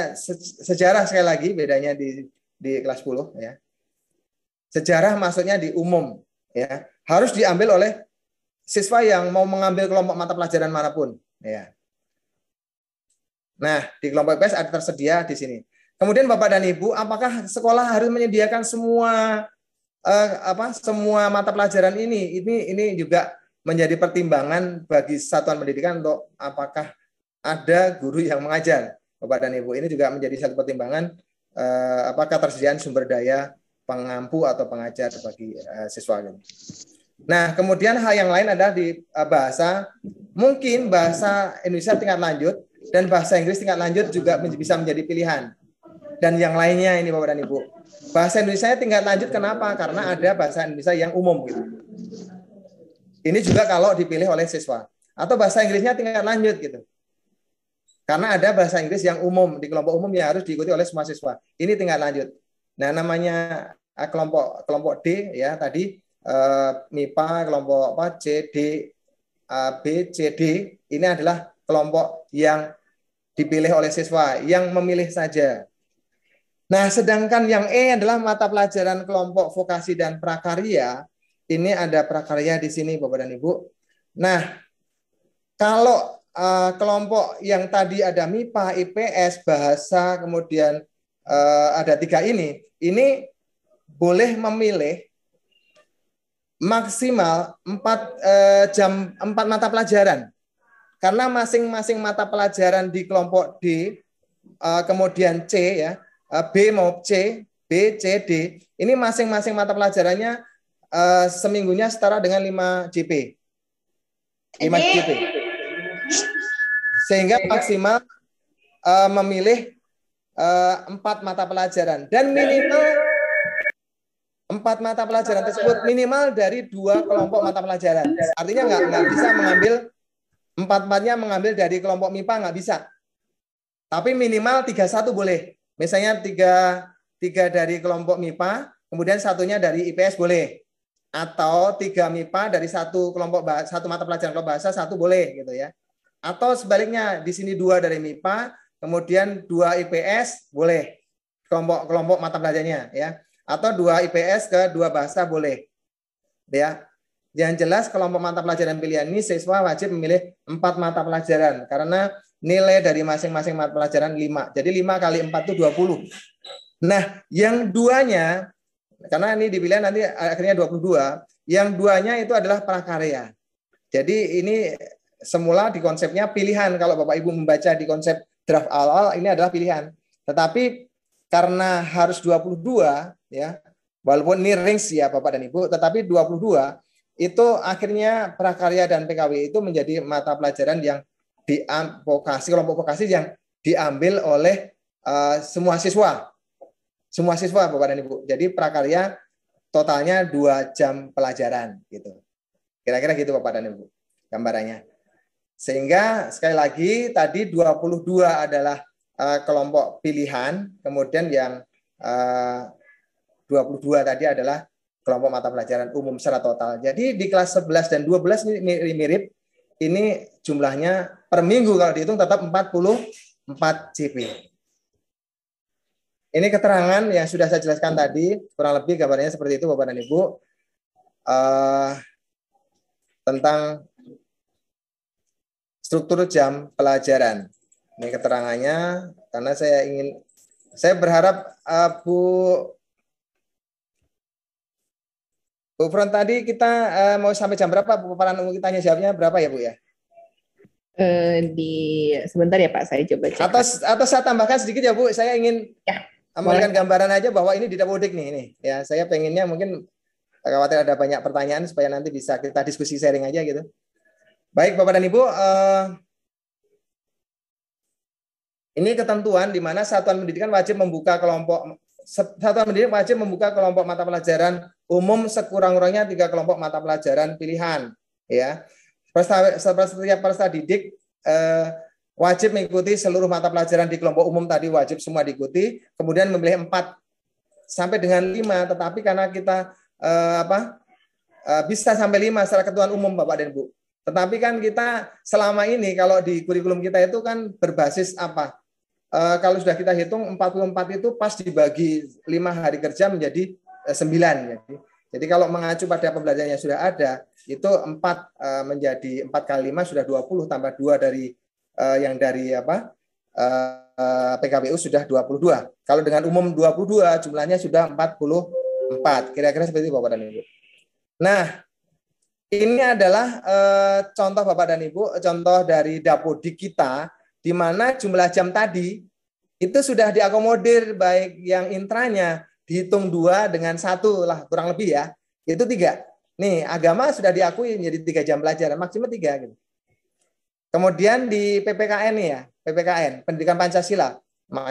sejarah sekali lagi bedanya di di kelas 10 ya. Sejarah maksudnya di umum ya, harus diambil oleh siswa yang mau mengambil kelompok mata pelajaran manapun. Ya. Nah, di kelompok IPS ada tersedia di sini. Kemudian Bapak dan Ibu, apakah sekolah harus menyediakan semua eh, apa semua mata pelajaran ini? Ini ini juga menjadi pertimbangan bagi satuan pendidikan untuk apakah ada guru yang mengajar. Bapak dan Ibu, ini juga menjadi satu pertimbangan eh, apakah tersediaan sumber daya pengampu atau pengajar bagi eh, siswa ini. Nah, kemudian hal yang lain adalah di eh, bahasa, mungkin bahasa Indonesia tingkat lanjut dan bahasa Inggris tingkat lanjut juga bisa menjadi pilihan. Dan yang lainnya ini Bapak dan Ibu. Bahasa Indonesia tingkat lanjut kenapa? Karena ada bahasa Indonesia yang umum gitu. Ini juga kalau dipilih oleh siswa. Atau bahasa Inggrisnya tingkat lanjut gitu. Karena ada bahasa Inggris yang umum di kelompok umum yang harus diikuti oleh semua siswa. Ini tingkat lanjut. Nah, namanya eh, kelompok kelompok D ya tadi Eh, MIPA, kelompok apa C, D, B, C, D ini adalah kelompok yang dipilih oleh siswa yang memilih saja. Nah, sedangkan yang E adalah mata pelajaran kelompok vokasi dan prakarya. Ini ada prakarya di sini, Bapak dan Ibu. Nah, kalau uh, kelompok yang tadi ada MIPA, IPS, bahasa, kemudian uh, ada tiga ini, ini boleh memilih maksimal 4 eh, jam 4 mata pelajaran. Karena masing-masing mata pelajaran di kelompok D eh, kemudian C ya, eh, B mau C, B, C, D. Ini masing-masing mata pelajarannya eh, seminggunya setara dengan 5 JP. 5 JP. Sehingga maksimal eh, memilih eh, 4 mata pelajaran dan minimal empat mata pelajaran tersebut minimal dari dua kelompok mata pelajaran. Artinya nggak nggak bisa mengambil empat empatnya mengambil dari kelompok MIPA nggak bisa. Tapi minimal tiga satu boleh. Misalnya tiga tiga dari kelompok MIPA, kemudian satunya dari IPS boleh. Atau tiga MIPA dari satu kelompok bahasa, satu mata pelajaran kelompok bahasa satu boleh gitu ya. Atau sebaliknya di sini dua dari MIPA, kemudian dua IPS boleh kelompok kelompok mata pelajarannya ya atau dua IPS ke dua bahasa boleh. Ya. Yang jelas kelompok mata pelajaran pilihan ini siswa wajib memilih empat mata pelajaran karena nilai dari masing-masing mata pelajaran lima. Jadi lima kali empat itu dua puluh. Nah, yang duanya karena ini dipilih nanti akhirnya 22, yang duanya itu adalah prakarya. Jadi ini semula di konsepnya pilihan kalau Bapak Ibu membaca di konsep draft awal ini adalah pilihan. Tetapi karena harus 22 ya. Walaupun ini rings ya Bapak dan Ibu, tetapi 22 itu akhirnya prakarya dan PKW itu menjadi mata pelajaran yang di kelompok vokasi yang diambil oleh uh, semua siswa. Semua siswa Bapak dan Ibu. Jadi prakarya totalnya dua jam pelajaran gitu. Kira-kira gitu Bapak dan Ibu gambarannya. Sehingga sekali lagi tadi 22 adalah uh, kelompok pilihan, kemudian yang uh, 22 tadi adalah kelompok mata pelajaran umum secara total. Jadi di kelas 11 dan 12 ini mirip-mirip. Ini jumlahnya per minggu kalau dihitung tetap 44 CP. Ini keterangan yang sudah saya jelaskan tadi, kurang lebih gambarnya seperti itu Bapak dan Ibu. Uh, tentang struktur jam pelajaran. Ini keterangannya karena saya ingin saya berharap uh, Bu Bu Front tadi kita uh, mau sampai jam berapa paparan umum kita tanya jawabnya berapa ya Bu ya? Uh, di sebentar ya Pak saya coba cek. Atau atau saya tambahkan sedikit ya Bu, saya ingin ya, amalkan gambaran aja bahwa ini mudik nih ini. Ya, saya pengennya mungkin eh, khawatir ada banyak pertanyaan supaya nanti bisa kita diskusi sharing aja gitu. Baik Bapak dan Ibu, uh, ini ketentuan di mana satuan pendidikan wajib membuka kelompok satu pendidik wajib membuka kelompok mata pelajaran umum sekurang-kurangnya tiga kelompok mata pelajaran pilihan ya setiap peserta didik eh, wajib mengikuti seluruh mata pelajaran di kelompok umum tadi wajib semua diikuti kemudian memilih empat sampai dengan lima tetapi karena kita eh, apa eh, bisa sampai lima secara ketuan umum bapak dan ibu. tetapi kan kita selama ini kalau di kurikulum kita itu kan berbasis apa Eh, kalau sudah kita hitung 44 itu pas dibagi lima hari kerja menjadi eh, sembilan. Jadi, ya. jadi kalau mengacu pada pembelajaran yang sudah ada, itu empat eh, menjadi empat kali lima sudah 20 tambah dua dari yang dari apa sudah dua sudah 22. Kalau dengan umum 22 jumlahnya sudah 44. Kira-kira seperti itu Bapak dan Ibu. Nah, ini adalah contoh Bapak dan Ibu, contoh dari dapodik kita di mana jumlah jam tadi itu sudah diakomodir baik yang intranya dihitung dua dengan satu lah kurang lebih ya itu tiga nih agama sudah diakui menjadi tiga jam pelajaran maksimal tiga gitu kemudian di ppkn ya ppkn pendidikan pancasila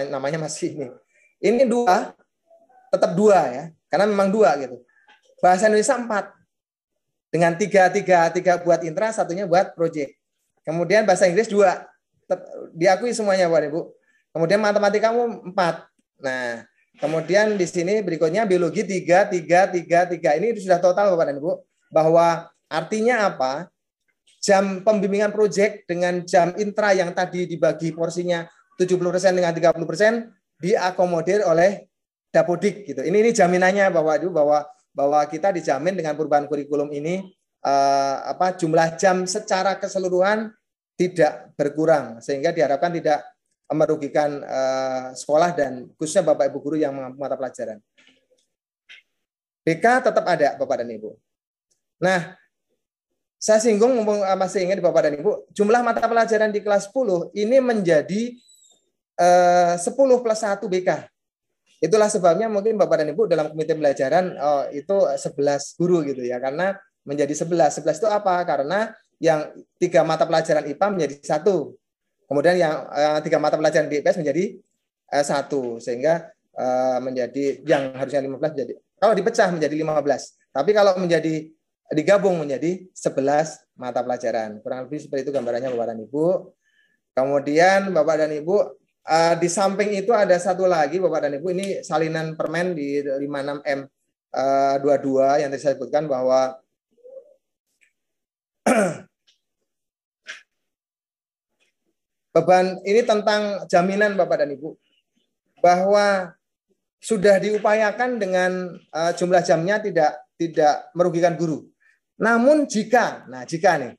namanya masih ini ini dua tetap dua ya karena memang dua gitu bahasa Indonesia empat dengan tiga tiga tiga buat intra satunya buat proyek kemudian bahasa Inggris dua diakui semuanya Bapak Ibu. Kemudian matematika kamu 4. Nah, kemudian di sini berikutnya biologi 3 3 3 3. Ini sudah total Bapak dan Ibu bahwa artinya apa? Jam pembimbingan proyek dengan jam intra yang tadi dibagi porsinya 70% dengan 30% diakomodir oleh Dapodik gitu. Ini ini jaminannya Bapak Ibu bahwa bahwa kita dijamin dengan perubahan kurikulum ini uh, apa jumlah jam secara keseluruhan tidak berkurang sehingga diharapkan tidak merugikan eh, sekolah dan khususnya Bapak Ibu guru yang mengampu mata pelajaran. BK tetap ada Bapak dan Ibu. Nah, saya singgung eh, masih ingat Bapak dan Ibu, jumlah mata pelajaran di kelas 10 ini menjadi 10 eh, plus 1 BK. Itulah sebabnya mungkin Bapak dan Ibu dalam komite pelajaran oh, itu 11 guru gitu ya, karena menjadi 11. 11 itu apa? Karena yang tiga mata pelajaran IPA menjadi satu. Kemudian yang eh, tiga mata pelajaran di IPS menjadi eh, satu sehingga eh, menjadi yang harusnya 15 jadi kalau dipecah menjadi 15. Tapi kalau menjadi digabung menjadi 11 mata pelajaran. Kurang lebih seperti itu gambarannya Bapak dan Ibu. Kemudian Bapak dan Ibu uh, di samping itu ada satu lagi Bapak dan Ibu ini salinan permen di 56M uh, 22 yang tadi saya sebutkan bahwa eh, Beban ini tentang jaminan Bapak dan Ibu bahwa sudah diupayakan dengan uh, jumlah jamnya tidak tidak merugikan guru. Namun jika, nah jika nih,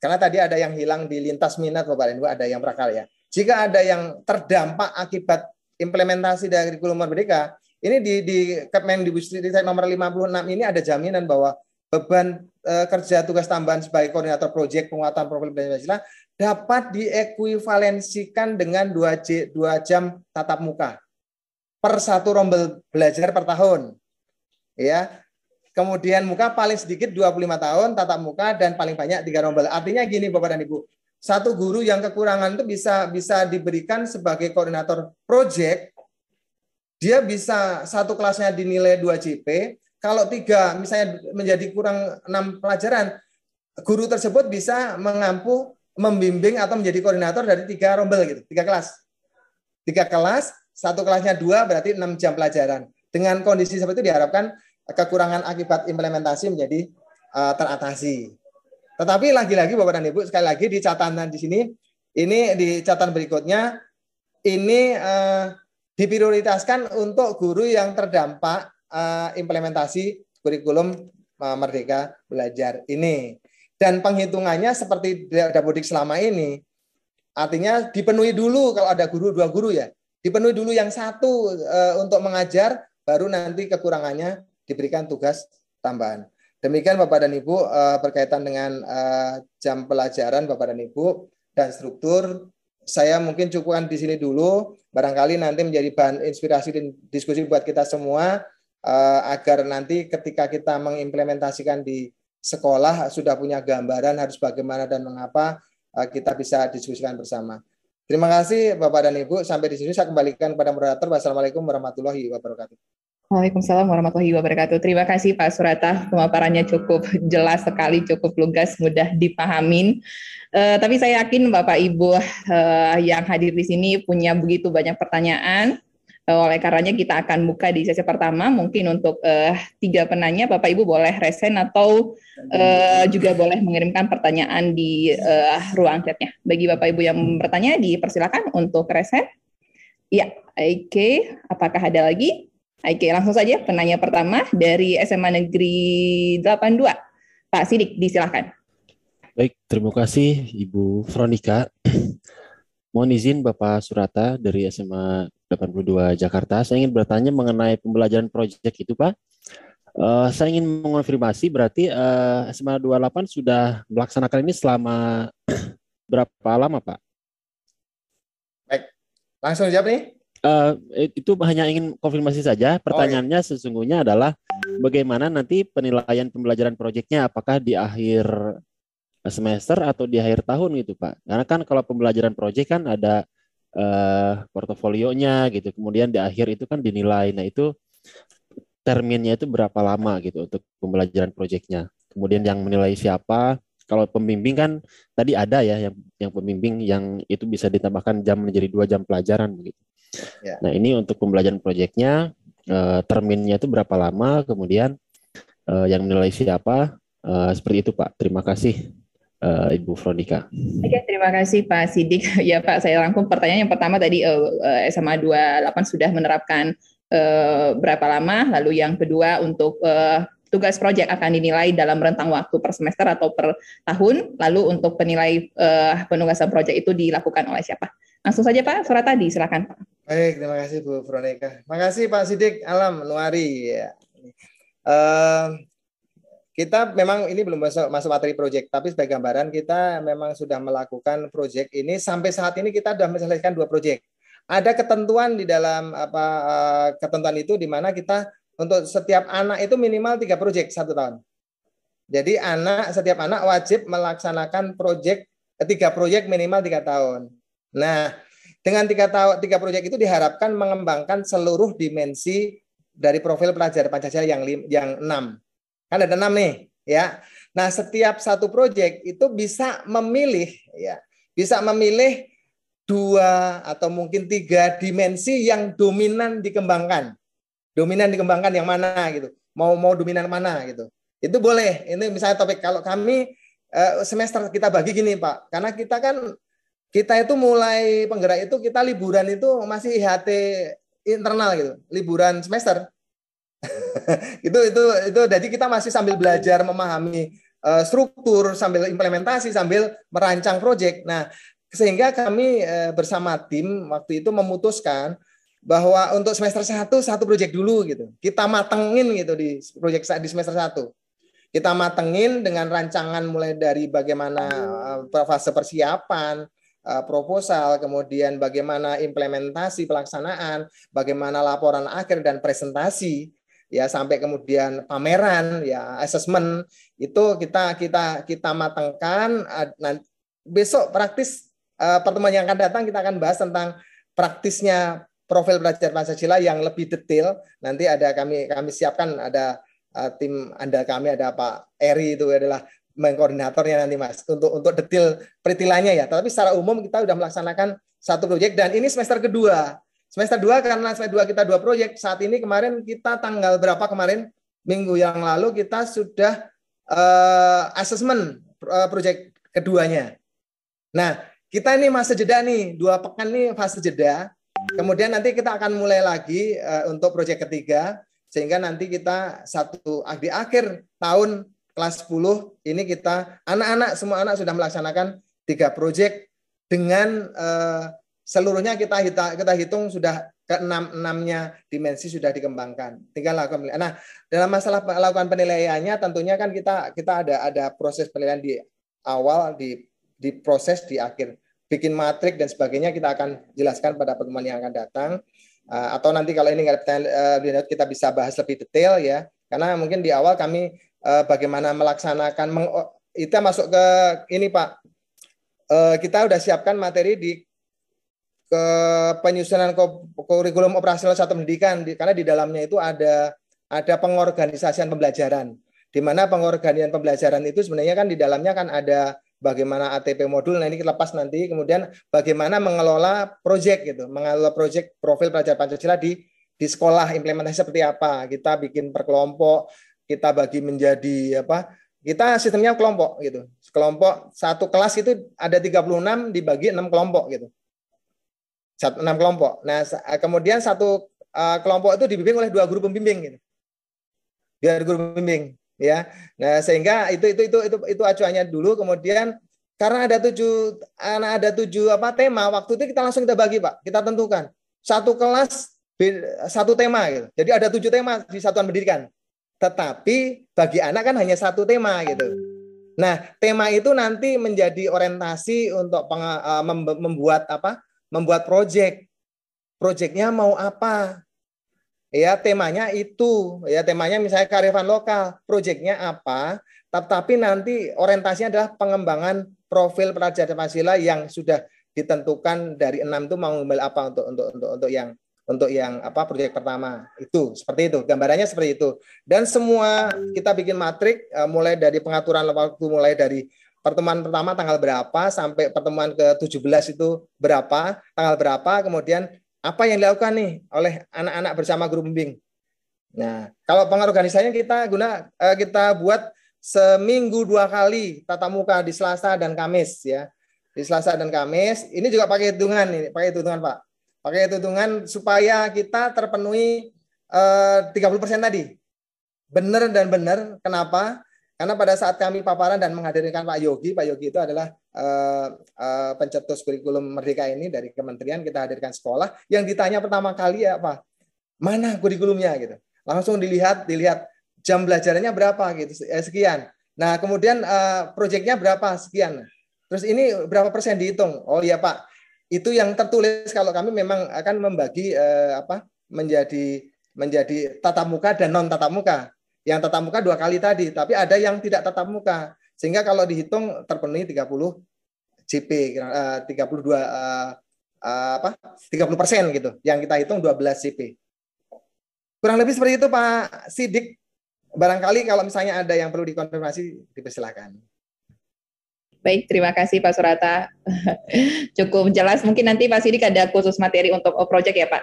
karena tadi ada yang hilang di lintas minat Bapak dan Ibu, ada yang ya. Jika ada yang terdampak akibat implementasi dari kurikulum merdeka, ini di di Kemendikbudristek nomor 56 ini ada jaminan bahwa beban e, kerja tugas tambahan sebagai koordinator proyek penguatan profil pancasila dapat diekuivalensikan dengan 2, jam tatap muka per satu rombel belajar per tahun. Ya. Kemudian muka paling sedikit 25 tahun tatap muka dan paling banyak tiga rombel. Artinya gini Bapak dan Ibu, satu guru yang kekurangan itu bisa bisa diberikan sebagai koordinator project Dia bisa satu kelasnya dinilai 2 JP, kalau tiga misalnya menjadi kurang enam pelajaran, guru tersebut bisa mengampu membimbing atau menjadi koordinator dari tiga rombel gitu, tiga kelas. Tiga kelas, satu kelasnya dua berarti enam jam pelajaran. Dengan kondisi seperti itu diharapkan kekurangan akibat implementasi menjadi uh, teratasi. Tetapi lagi-lagi Bapak dan Ibu sekali lagi di catatan di sini, ini di catatan berikutnya ini uh, diprioritaskan untuk guru yang terdampak uh, implementasi kurikulum uh, Merdeka Belajar ini. Dan penghitungannya seperti dapodik selama ini. Artinya dipenuhi dulu kalau ada guru dua guru ya. Dipenuhi dulu yang satu e, untuk mengajar, baru nanti kekurangannya diberikan tugas tambahan. Demikian Bapak dan Ibu e, berkaitan dengan e, jam pelajaran Bapak dan Ibu dan struktur saya mungkin cukupkan di sini dulu. Barangkali nanti menjadi bahan inspirasi dan diskusi buat kita semua e, agar nanti ketika kita mengimplementasikan di sekolah sudah punya gambaran harus bagaimana dan mengapa eh, kita bisa diskusikan bersama. Terima kasih Bapak dan Ibu. Sampai di sini saya kembalikan kepada moderator. Wassalamualaikum warahmatullahi wabarakatuh. Waalaikumsalam warahmatullahi wabarakatuh. Terima kasih Pak Surata, pemaparannya cukup jelas sekali, cukup lugas, mudah dipahamin. Uh, tapi saya yakin Bapak Ibu uh, yang hadir di sini punya begitu banyak pertanyaan Eh, oleh karenanya kita akan buka di sesi pertama mungkin untuk uh, tiga penanya Bapak Ibu boleh resen atau uh, juga boleh mengirimkan pertanyaan di uh, ruang chatnya. Bagi Bapak Ibu yang bertanya dipersilakan untuk resen. Ya, oke. Okay. Apakah ada lagi? Oke, okay, langsung saja penanya pertama dari SMA Negeri 82. Pak Sidik, disilahkan. Baik, terima kasih Ibu Veronica. Mohon izin Bapak Surata dari SMA 82 Jakarta. Saya ingin bertanya mengenai pembelajaran proyek itu, Pak. Uh, saya ingin mengonfirmasi berarti uh, SMA 28 sudah melaksanakan ini selama berapa lama, Pak? Baik. Langsung jawab nih. Uh, itu hanya ingin konfirmasi saja. Pertanyaannya oh, iya. sesungguhnya adalah bagaimana nanti penilaian pembelajaran proyeknya apakah di akhir semester atau di akhir tahun gitu Pak. Karena kan kalau pembelajaran proyek kan ada eh, portofolionya gitu. Kemudian di akhir itu kan dinilai. Nah itu terminnya itu berapa lama gitu untuk pembelajaran proyeknya. Kemudian yang menilai siapa. Kalau pembimbing kan tadi ada ya yang yang pembimbing yang itu bisa ditambahkan jam menjadi dua jam pelajaran begitu. Ya. Nah ini untuk pembelajaran proyeknya eh, terminnya itu berapa lama. Kemudian eh, yang menilai siapa. Uh, seperti itu Pak. Terima kasih uh, Ibu Veronica. Oke, terima kasih Pak Sidik. Ya Pak, saya rangkum pertanyaan yang pertama tadi uh, SMA 28 sudah menerapkan uh, berapa lama, lalu yang kedua untuk uh, tugas proyek akan dinilai dalam rentang waktu per semester atau per tahun, lalu untuk penilai uh, penugasan proyek itu dilakukan oleh siapa? Langsung saja Pak, surat tadi, silakan Pak. Baik, terima kasih Bu Veronica. Terima kasih Pak Sidik Alam Luari. Ya. Uh, kita memang ini belum masuk, masuk materi proyek, tapi sebagai gambaran kita memang sudah melakukan proyek ini sampai saat ini kita sudah menyelesaikan dua proyek. Ada ketentuan di dalam apa eh, ketentuan itu di mana kita untuk setiap anak itu minimal tiga proyek satu tahun. Jadi anak setiap anak wajib melaksanakan proyek eh, tiga proyek minimal tiga tahun. Nah, dengan tiga tahun tiga proyek itu diharapkan mengembangkan seluruh dimensi dari profil pelajar Pancasila yang yang enam Kan ada enam nih, ya. Nah, setiap satu proyek itu bisa memilih, ya, bisa memilih dua atau mungkin tiga dimensi yang dominan dikembangkan. Dominan dikembangkan yang mana gitu? Mau mau dominan mana gitu? Itu boleh. Ini misalnya topik kalau kami eh, semester kita bagi gini Pak, karena kita kan kita itu mulai penggerak itu kita liburan itu masih IHT internal gitu, liburan semester. itu itu itu jadi kita masih sambil belajar memahami uh, struktur sambil implementasi sambil merancang proyek. Nah, sehingga kami uh, bersama tim waktu itu memutuskan bahwa untuk semester satu satu proyek dulu gitu. Kita matengin gitu di proyek di semester satu, Kita matengin dengan rancangan mulai dari bagaimana uh, fase persiapan, proposal, kemudian bagaimana implementasi pelaksanaan, bagaimana laporan akhir dan presentasi ya sampai kemudian pameran ya assessment itu kita kita kita matangkan nanti, besok praktis uh, pertemuan yang akan datang kita akan bahas tentang praktisnya profil belajar Pancasila yang lebih detail nanti ada kami kami siapkan ada uh, tim anda kami ada Pak Eri itu adalah mengkoordinatornya nanti Mas untuk untuk detail peritilannya ya tapi secara umum kita sudah melaksanakan satu proyek dan ini semester kedua Semester 2 karena semester 2 kita dua proyek. Saat ini kemarin kita tanggal berapa kemarin? Minggu yang lalu kita sudah uh, assessment eh, proyek keduanya. Nah, kita ini masa jeda nih, dua pekan nih fase jeda. Kemudian nanti kita akan mulai lagi uh, untuk proyek ketiga sehingga nanti kita satu di akhir tahun kelas 10 ini kita anak-anak semua anak sudah melaksanakan tiga proyek dengan uh, seluruhnya kita hitung, kita hitung sudah ke enam enamnya dimensi sudah dikembangkan. Tinggal lakukan penilaian. Nah, dalam masalah melakukan penilaiannya tentunya kan kita kita ada ada proses penilaian di awal di di proses di akhir bikin matrik dan sebagainya kita akan jelaskan pada pertemuan yang akan datang uh, atau nanti kalau ini nggak ada pertanyaan uh, kita bisa bahas lebih detail ya karena mungkin di awal kami uh, bagaimana melaksanakan meng, kita masuk ke ini pak uh, kita sudah siapkan materi di ke penyusunan kurikulum operasional satu pendidikan karena di dalamnya itu ada ada pengorganisasian pembelajaran di mana pengorganisasian pembelajaran itu sebenarnya kan di dalamnya kan ada bagaimana ATP modul nah ini kita lepas nanti kemudian bagaimana mengelola proyek gitu mengelola proyek profil pelajar Pancasila di di sekolah implementasi seperti apa kita bikin perkelompok kita bagi menjadi apa kita sistemnya kelompok gitu kelompok satu kelas itu ada 36 dibagi enam kelompok gitu satu enam kelompok. Nah eh, kemudian satu uh, kelompok itu dibimbing oleh dua guru pembimbing gitu. Dua guru pembimbing ya. Nah sehingga itu itu itu itu itu acuannya dulu. Kemudian karena ada tujuh anak ada tujuh apa tema waktu itu kita langsung kita bagi pak kita tentukan satu kelas satu tema gitu jadi ada tujuh tema di satuan pendidikan tetapi bagi anak kan hanya satu tema gitu nah tema itu nanti menjadi orientasi untuk eh, membuat apa membuat proyek, proyeknya mau apa? Ya, temanya itu. Ya, temanya misalnya karyawan lokal. proyeknya apa? Tapi nanti orientasinya adalah pengembangan profil pelajar Pancasila yang sudah ditentukan dari enam itu mau ngambil apa untuk untuk untuk untuk yang untuk yang apa proyek pertama itu seperti itu gambarannya seperti itu dan semua kita bikin matrik eh, mulai dari pengaturan waktu mulai dari pertemuan pertama tanggal berapa sampai pertemuan ke-17 itu berapa, tanggal berapa, kemudian apa yang dilakukan nih oleh anak-anak bersama guru pembimbing. Nah, kalau pengorganisasinya kita guna eh, kita buat seminggu dua kali tatap muka di Selasa dan Kamis ya. Di Selasa dan Kamis, ini juga pakai hitungan ini, pakai hitungan Pak. Pakai hitungan supaya kita terpenuhi eh, 30% tadi. Benar dan benar. Kenapa? Karena pada saat kami paparan dan menghadirkan Pak Yogi, Pak Yogi itu adalah uh, uh, pencetus kurikulum merdeka ini dari kementerian kita hadirkan sekolah. Yang ditanya pertama kali ya apa? Mana kurikulumnya gitu. Langsung dilihat, dilihat jam belajarnya berapa gitu, eh, sekian. Nah kemudian uh, eh, proyeknya berapa sekian. Terus ini berapa persen dihitung? Oh iya Pak, itu yang tertulis kalau kami memang akan membagi uh, apa menjadi menjadi tatap muka dan non tatap muka yang tatap muka dua kali tadi, tapi ada yang tidak tatap muka. Sehingga kalau dihitung terpenuhi 30 JP, 32 apa? 30 persen gitu. Yang kita hitung 12 CP. Kurang lebih seperti itu Pak Sidik. Barangkali kalau misalnya ada yang perlu dikonfirmasi, dipersilakan. Baik, terima kasih Pak Surata. Cukup jelas. Mungkin nanti Pak Sidik ada khusus materi untuk project ya Pak?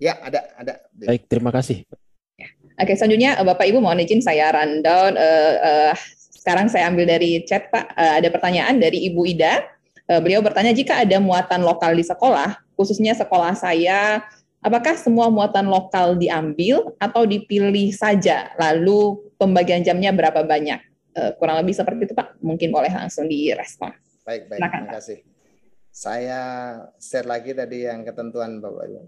Ya, ada, ada. Baik, terima kasih. Oke, selanjutnya eh, Bapak Ibu mohon izin saya rundown. Uh, uh, sekarang saya ambil dari chat Pak. Uh, ada pertanyaan dari Ibu Ida. Uh, beliau bertanya jika ada muatan lokal di sekolah, khususnya sekolah saya, apakah semua muatan lokal diambil atau dipilih saja? Lalu pembagian jamnya berapa banyak? Uh, kurang lebih seperti itu Pak. Mungkin boleh langsung direspon. Baik, baik. Silakan, terima kasih. Saya share lagi tadi yang ketentuan Bapak Ibu.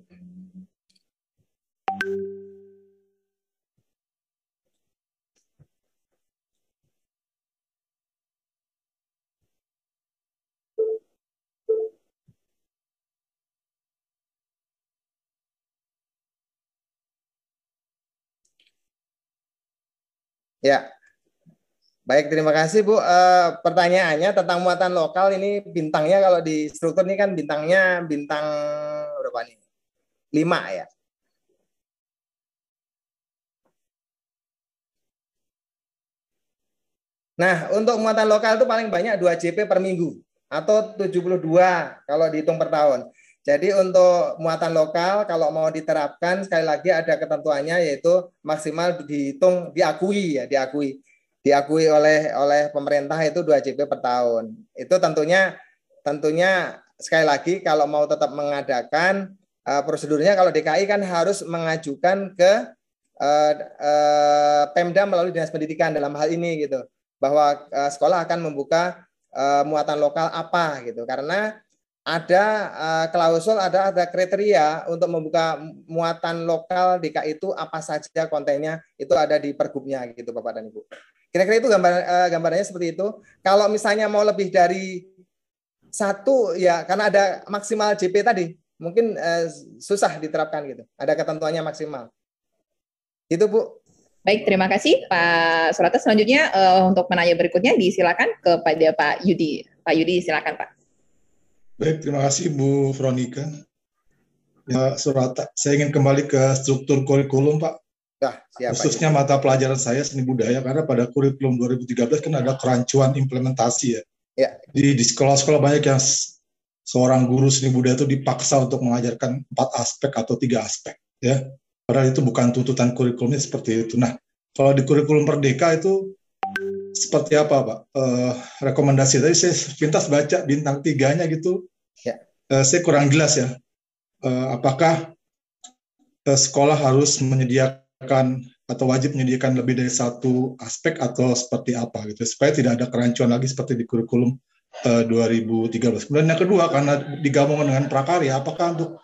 Ya, baik terima kasih Bu. E, pertanyaannya tentang muatan lokal ini bintangnya kalau di struktur ini kan bintangnya bintang berapa nih? Lima ya. Nah, untuk muatan lokal itu paling banyak 2 JP per minggu atau 72 kalau dihitung per tahun. Jadi untuk muatan lokal kalau mau diterapkan sekali lagi ada ketentuannya yaitu maksimal dihitung diakui ya diakui diakui oleh oleh pemerintah itu 2 JP per tahun. Itu tentunya tentunya sekali lagi kalau mau tetap mengadakan uh, prosedurnya kalau DKI kan harus mengajukan ke uh, uh, Pemda melalui Dinas Pendidikan dalam hal ini gitu bahwa uh, sekolah akan membuka uh, muatan lokal apa gitu karena ada uh, klausul, ada ada kriteria untuk membuka muatan lokal DK itu apa saja kontennya itu ada di pergubnya gitu Bapak dan Ibu. Kira-kira itu gambar uh, gambarannya seperti itu. Kalau misalnya mau lebih dari satu ya karena ada maksimal JP tadi mungkin uh, susah diterapkan gitu. Ada ketentuannya maksimal. Itu Bu. Baik, terima kasih Pak Surata. Selanjutnya uh, untuk menanya berikutnya disilakan kepada Pak Yudi. Pak Yudi silakan Pak. Baik, terima kasih Bu Veronica. Ya, surata, saya ingin kembali ke struktur kurikulum, Pak. Ya, siap, Khususnya Pak. mata pelajaran saya seni budaya karena pada kurikulum 2013 kan ada kerancuan implementasi ya. ya. Di di sekolah-sekolah banyak yang seorang guru seni budaya itu dipaksa untuk mengajarkan empat aspek atau tiga aspek ya. Padahal itu bukan tuntutan kurikulumnya seperti itu. Nah, kalau di kurikulum Merdeka itu seperti apa Pak uh, rekomendasi tadi saya pintas baca bintang tiganya gitu ya. uh, saya kurang jelas ya uh, apakah uh, sekolah harus menyediakan atau wajib menyediakan lebih dari satu aspek atau seperti apa gitu supaya tidak ada kerancuan lagi seperti di kurikulum uh, 2013 kemudian yang kedua karena digabungkan dengan prakarya apakah untuk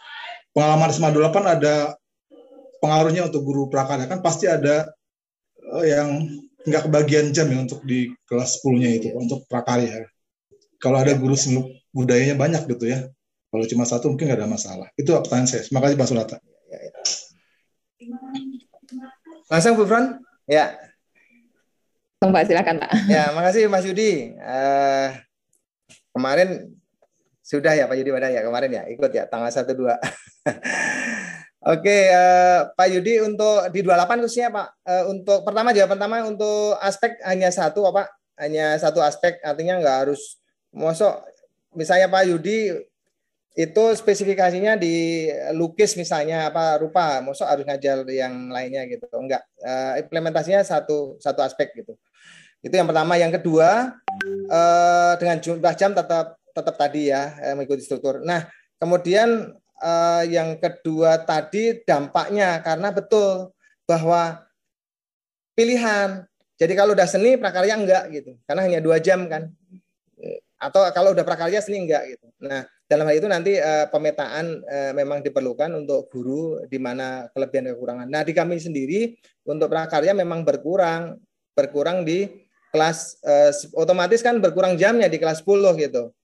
pengalaman SMA 28 ada pengaruhnya untuk guru prakarya kan pasti ada yang nggak kebagian jam ya untuk di kelas 10-nya itu iya. untuk prakarya. Kalau ada iya, guru iya. seni budayanya banyak gitu ya. Kalau cuma satu mungkin nggak ada masalah. Itu pertanyaan saya. Terima kasih Pak Sunata. Langsung Bu Fran? Ya. Langsung Pak, silakan Pak. Ya, makasih Mas Yudi. Uh, kemarin sudah ya Pak Yudi pada ya kemarin ya ikut ya tanggal satu dua Oke, uh, Pak Yudi untuk di 28 khususnya Pak, uh, untuk pertama jawaban pertama untuk aspek hanya satu Pak, hanya satu aspek artinya nggak harus mosok misalnya Pak Yudi itu spesifikasinya di lukis misalnya apa rupa mosok harus ngajar yang lainnya gitu enggak uh, eh, implementasinya satu satu aspek gitu itu yang pertama yang kedua uh, dengan jumlah jam tetap tetap tadi ya mengikuti struktur nah kemudian uh, yang kedua tadi dampaknya karena betul bahwa pilihan. Jadi kalau udah seni prakarya enggak gitu, karena hanya dua jam kan. Atau kalau udah prakarya seni enggak gitu. Nah dalam hal itu nanti uh, pemetaan uh, memang diperlukan untuk guru di mana kelebihan dan kekurangan. Nah di kami sendiri untuk prakarya memang berkurang, berkurang di kelas uh, otomatis kan berkurang jamnya di kelas 10 gitu.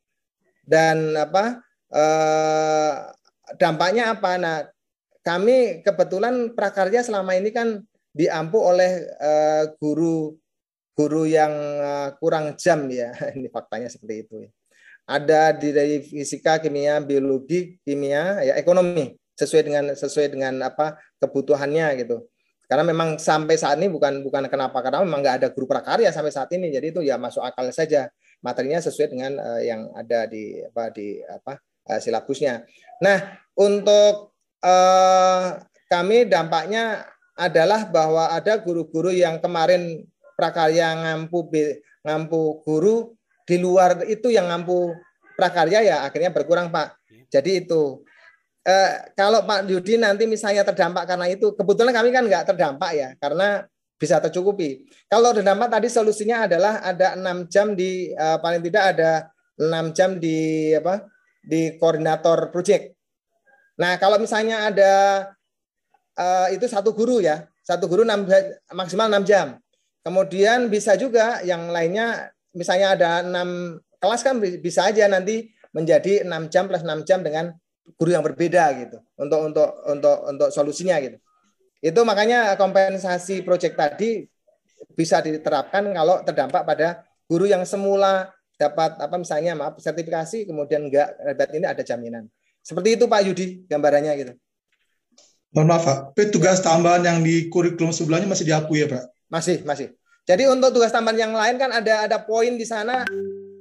Dan apa dampaknya apa? Nah, kami kebetulan prakarya selama ini kan diampu oleh guru eh, guru guru yang uh, kurang jam ya. ini faktanya seperti itu. Ya. Ada di dari fisika, kimia, biologi, kimia, ya ekonomi sesuai dengan sesuai dengan apa kebutuhannya gitu. Karena memang sampai saat ini bukan bukan kenapa karena memang nggak ada guru prakarya sampai saat ini. Jadi itu ya masuk akal saja materinya sesuai dengan uh, yang ada di apa di apa uh, silabusnya. Nah, untuk eh, kami dampaknya adalah bahwa ada guru-guru yang kemarin prakarya ngampu ngampu guru di luar itu yang ngampu prakarya ya akhirnya berkurang Pak. Iya. Jadi itu eh, kalau Pak Yudi nanti misalnya terdampak karena itu kebetulan kami kan nggak terdampak ya karena bisa tercukupi. Kalau terdampak tadi solusinya adalah ada enam jam di eh, paling tidak ada enam jam di apa di koordinator project. Nah, kalau misalnya ada uh, itu satu guru ya, satu guru 6, maksimal 6 jam. Kemudian bisa juga yang lainnya misalnya ada 6 kelas kan bisa aja nanti menjadi 6 jam plus 6 jam dengan guru yang berbeda gitu untuk untuk untuk untuk solusinya gitu. Itu makanya kompensasi proyek tadi bisa diterapkan kalau terdampak pada guru yang semula dapat apa misalnya maaf sertifikasi kemudian enggak eh, berarti ini ada jaminan. Seperti itu Pak Yudi gambarannya gitu. Mohon maaf Pak, tapi tugas tambahan yang di kurikulum sebelahnya masih diakui ya Pak? Masih, masih. Jadi untuk tugas tambahan yang lain kan ada ada poin di sana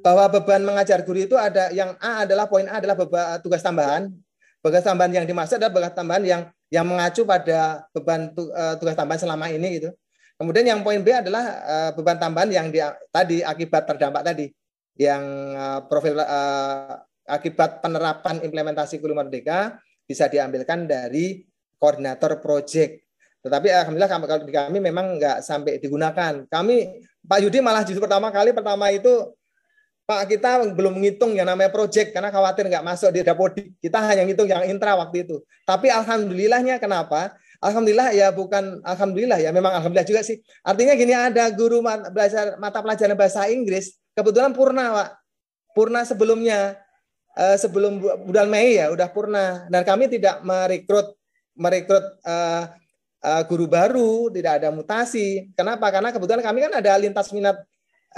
bahwa beban mengajar guru itu ada yang A adalah poin A adalah beban tugas tambahan. Tugas tambahan yang dimaksud adalah tugas tambahan yang yang mengacu pada beban eh, tugas tambahan selama ini gitu. Kemudian yang poin B adalah eh, beban tambahan yang di, tadi akibat terdampak tadi yang uh, profil uh, akibat penerapan implementasi kurikulum merdeka bisa diambilkan dari koordinator proyek. Tetapi alhamdulillah kalau di kami memang nggak sampai digunakan. Kami Pak Yudi malah justru pertama kali pertama itu Pak kita belum menghitung yang namanya proyek karena khawatir nggak masuk di dapodik. Kita hanya ngitung yang intra waktu itu. Tapi alhamdulillahnya kenapa? Alhamdulillah ya bukan alhamdulillah ya memang alhamdulillah juga sih. Artinya gini ada guru belajar mata pelajaran bahasa Inggris Kebetulan purna, Pak. Purna sebelumnya uh, sebelum bulan Mei ya udah purna. Dan kami tidak merekrut merekrut uh, uh, guru baru, tidak ada mutasi. Kenapa? Karena kebetulan kami kan ada lintas minat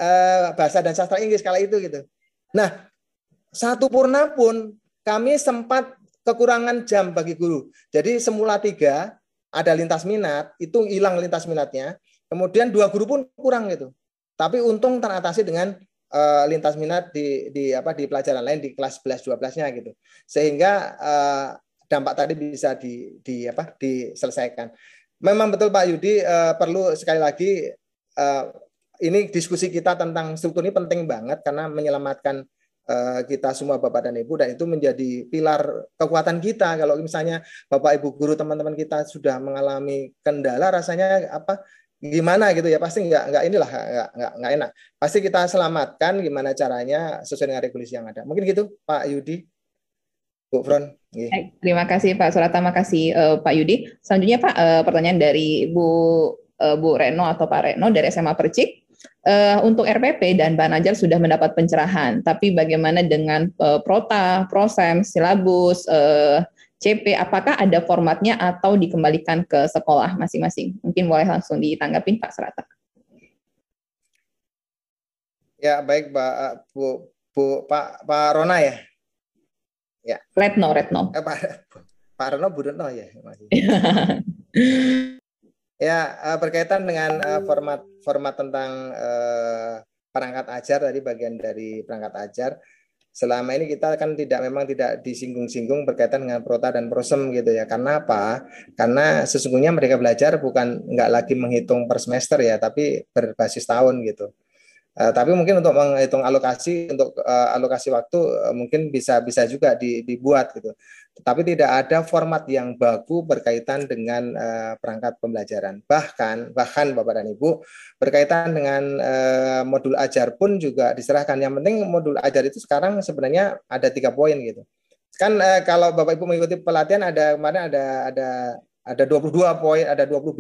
uh, bahasa dan sastra Inggris kala itu gitu. Nah, satu purna pun kami sempat kekurangan jam bagi guru. Jadi semula tiga ada lintas minat, itu hilang lintas minatnya. Kemudian dua guru pun kurang gitu. Tapi untung teratasi dengan uh, lintas minat di di apa di pelajaran lain di kelas 11 12-nya gitu. Sehingga uh, dampak tadi bisa di di apa diselesaikan. Memang betul Pak Yudi uh, perlu sekali lagi uh, ini diskusi kita tentang struktur ini penting banget karena menyelamatkan kita semua Bapak dan Ibu dan itu menjadi pilar kekuatan kita kalau misalnya Bapak Ibu guru teman-teman kita sudah mengalami kendala rasanya apa gimana gitu ya pasti nggak nggak inilah nggak nggak nggak enak pasti kita selamatkan gimana caranya sesuai dengan regulasi yang ada mungkin gitu Pak Yudi Bu Fron Hai, terima kasih Pak Surata kasih uh, eh, Pak Yudi selanjutnya Pak uh, pertanyaan dari Bu uh, Bu Reno atau Pak Reno dari SMA Percik Uh, untuk RPP dan bahan ajar sudah mendapat pencerahan, tapi bagaimana dengan uh, prota, prosem, silabus, uh, CP apakah ada formatnya atau dikembalikan ke sekolah masing-masing? Mungkin boleh langsung ditanggapin Pak Serata. Ya, baik Pak eh, Bu, Bu Pak Pak Rona ya. Ya. Retno, Retno. Eh, Pak, Pak Retno, Bu Retno ya. ya, eh, berkaitan dengan eh, format format tentang perangkat ajar tadi bagian dari perangkat ajar selama ini kita kan tidak memang tidak disinggung-singgung berkaitan dengan prota dan prosem gitu ya. Karena apa? Karena sesungguhnya mereka belajar bukan nggak lagi menghitung per semester ya, tapi berbasis tahun gitu. Eh, tapi mungkin untuk menghitung alokasi untuk uh, alokasi waktu uh, mungkin bisa bisa juga di, dibuat gitu. Tapi tidak ada format yang baku berkaitan dengan uh, perangkat pembelajaran. Bahkan bahkan Bapak dan Ibu berkaitan dengan uh, modul ajar pun juga diserahkan. Yang penting modul ajar itu sekarang sebenarnya ada tiga poin gitu. Kan uh, kalau Bapak Ibu mengikuti pelatihan ada kemarin ada ada ada 22 poin, ada 22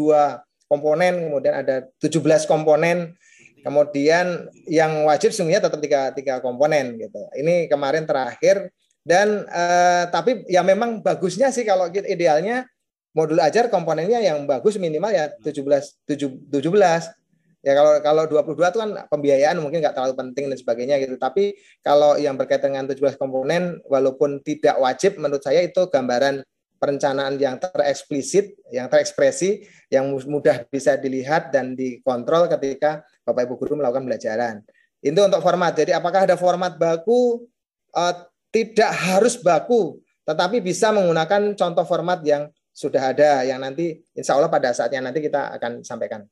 komponen, kemudian ada 17 komponen Kemudian yang wajib sungguhnya tetap tiga, tiga komponen gitu. Ini kemarin terakhir dan eh, tapi ya memang bagusnya sih kalau idealnya modul ajar komponennya yang bagus minimal ya 17 hmm. tujuh 17 ya kalau kalau 22 itu kan pembiayaan mungkin nggak terlalu penting dan sebagainya gitu tapi kalau yang berkaitan dengan 17 komponen walaupun tidak wajib menurut saya itu gambaran perencanaan yang tereksplisit yang terekspresi yang mudah bisa dilihat dan dikontrol ketika Bapak Ibu guru melakukan pembelajaran. Itu untuk format. Jadi apakah ada format baku? Eh, tidak harus baku, tetapi bisa menggunakan contoh format yang sudah ada yang nanti insya Allah pada saatnya nanti kita akan sampaikan.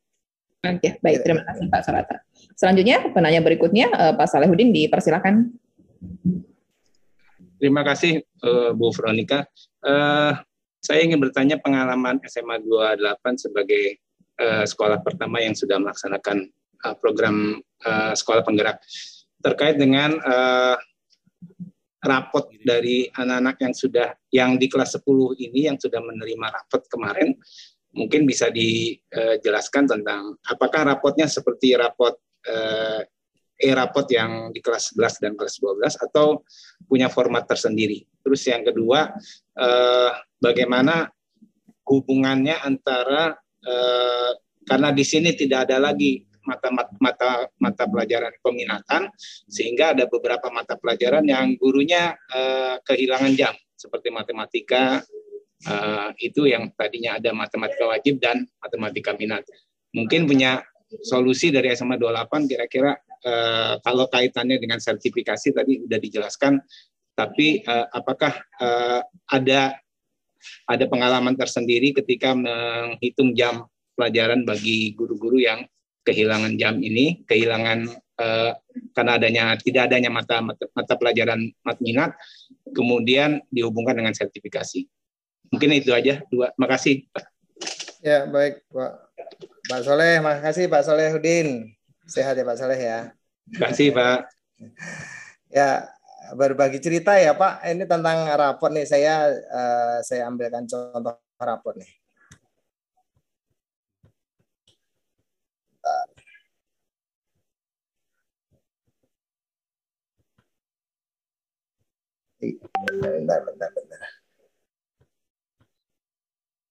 Oke, baik. Terima kasih Pak Sarata. Selanjutnya penanya berikutnya eh, Pak Salehudin dipersilakan. Terima kasih eh, Bu Veronica. Eh, saya ingin bertanya pengalaman SMA 28 sebagai sekolah pertama yang sudah melaksanakan uh, program uh, sekolah penggerak terkait dengan uh, rapot dari anak-anak yang sudah yang di kelas 10 ini yang sudah menerima rapot kemarin mungkin bisa dijelaskan tentang apakah rapotnya seperti rapot uh, e-rapot yang di kelas 11 dan kelas 12 atau punya format tersendiri. Terus yang kedua uh, bagaimana hubungannya antara uh, karena di sini tidak ada lagi mata mata mata pelajaran peminatan sehingga ada beberapa mata pelajaran yang gurunya uh, kehilangan jam seperti matematika uh, itu yang tadinya ada matematika wajib dan matematika minat. Mungkin punya solusi dari SMA 28 kira-kira uh, kalau kaitannya dengan sertifikasi tadi sudah dijelaskan tapi uh, apakah uh, ada ada pengalaman tersendiri ketika menghitung jam pelajaran bagi guru-guru yang kehilangan jam ini, kehilangan uh, karena adanya tidak adanya mata mata, mata pelajaran minat, kemudian dihubungkan dengan sertifikasi. Mungkin itu aja dua. Makasih. Ya baik Pak. Pak Soleh, makasih Pak Solehudin. Sehat ya Pak Soleh ya. terima kasih Pak. ya berbagi cerita ya Pak. Ini tentang rapor nih saya uh, saya ambilkan contoh rapor nih. Bentar, bentar, bentar, bentar.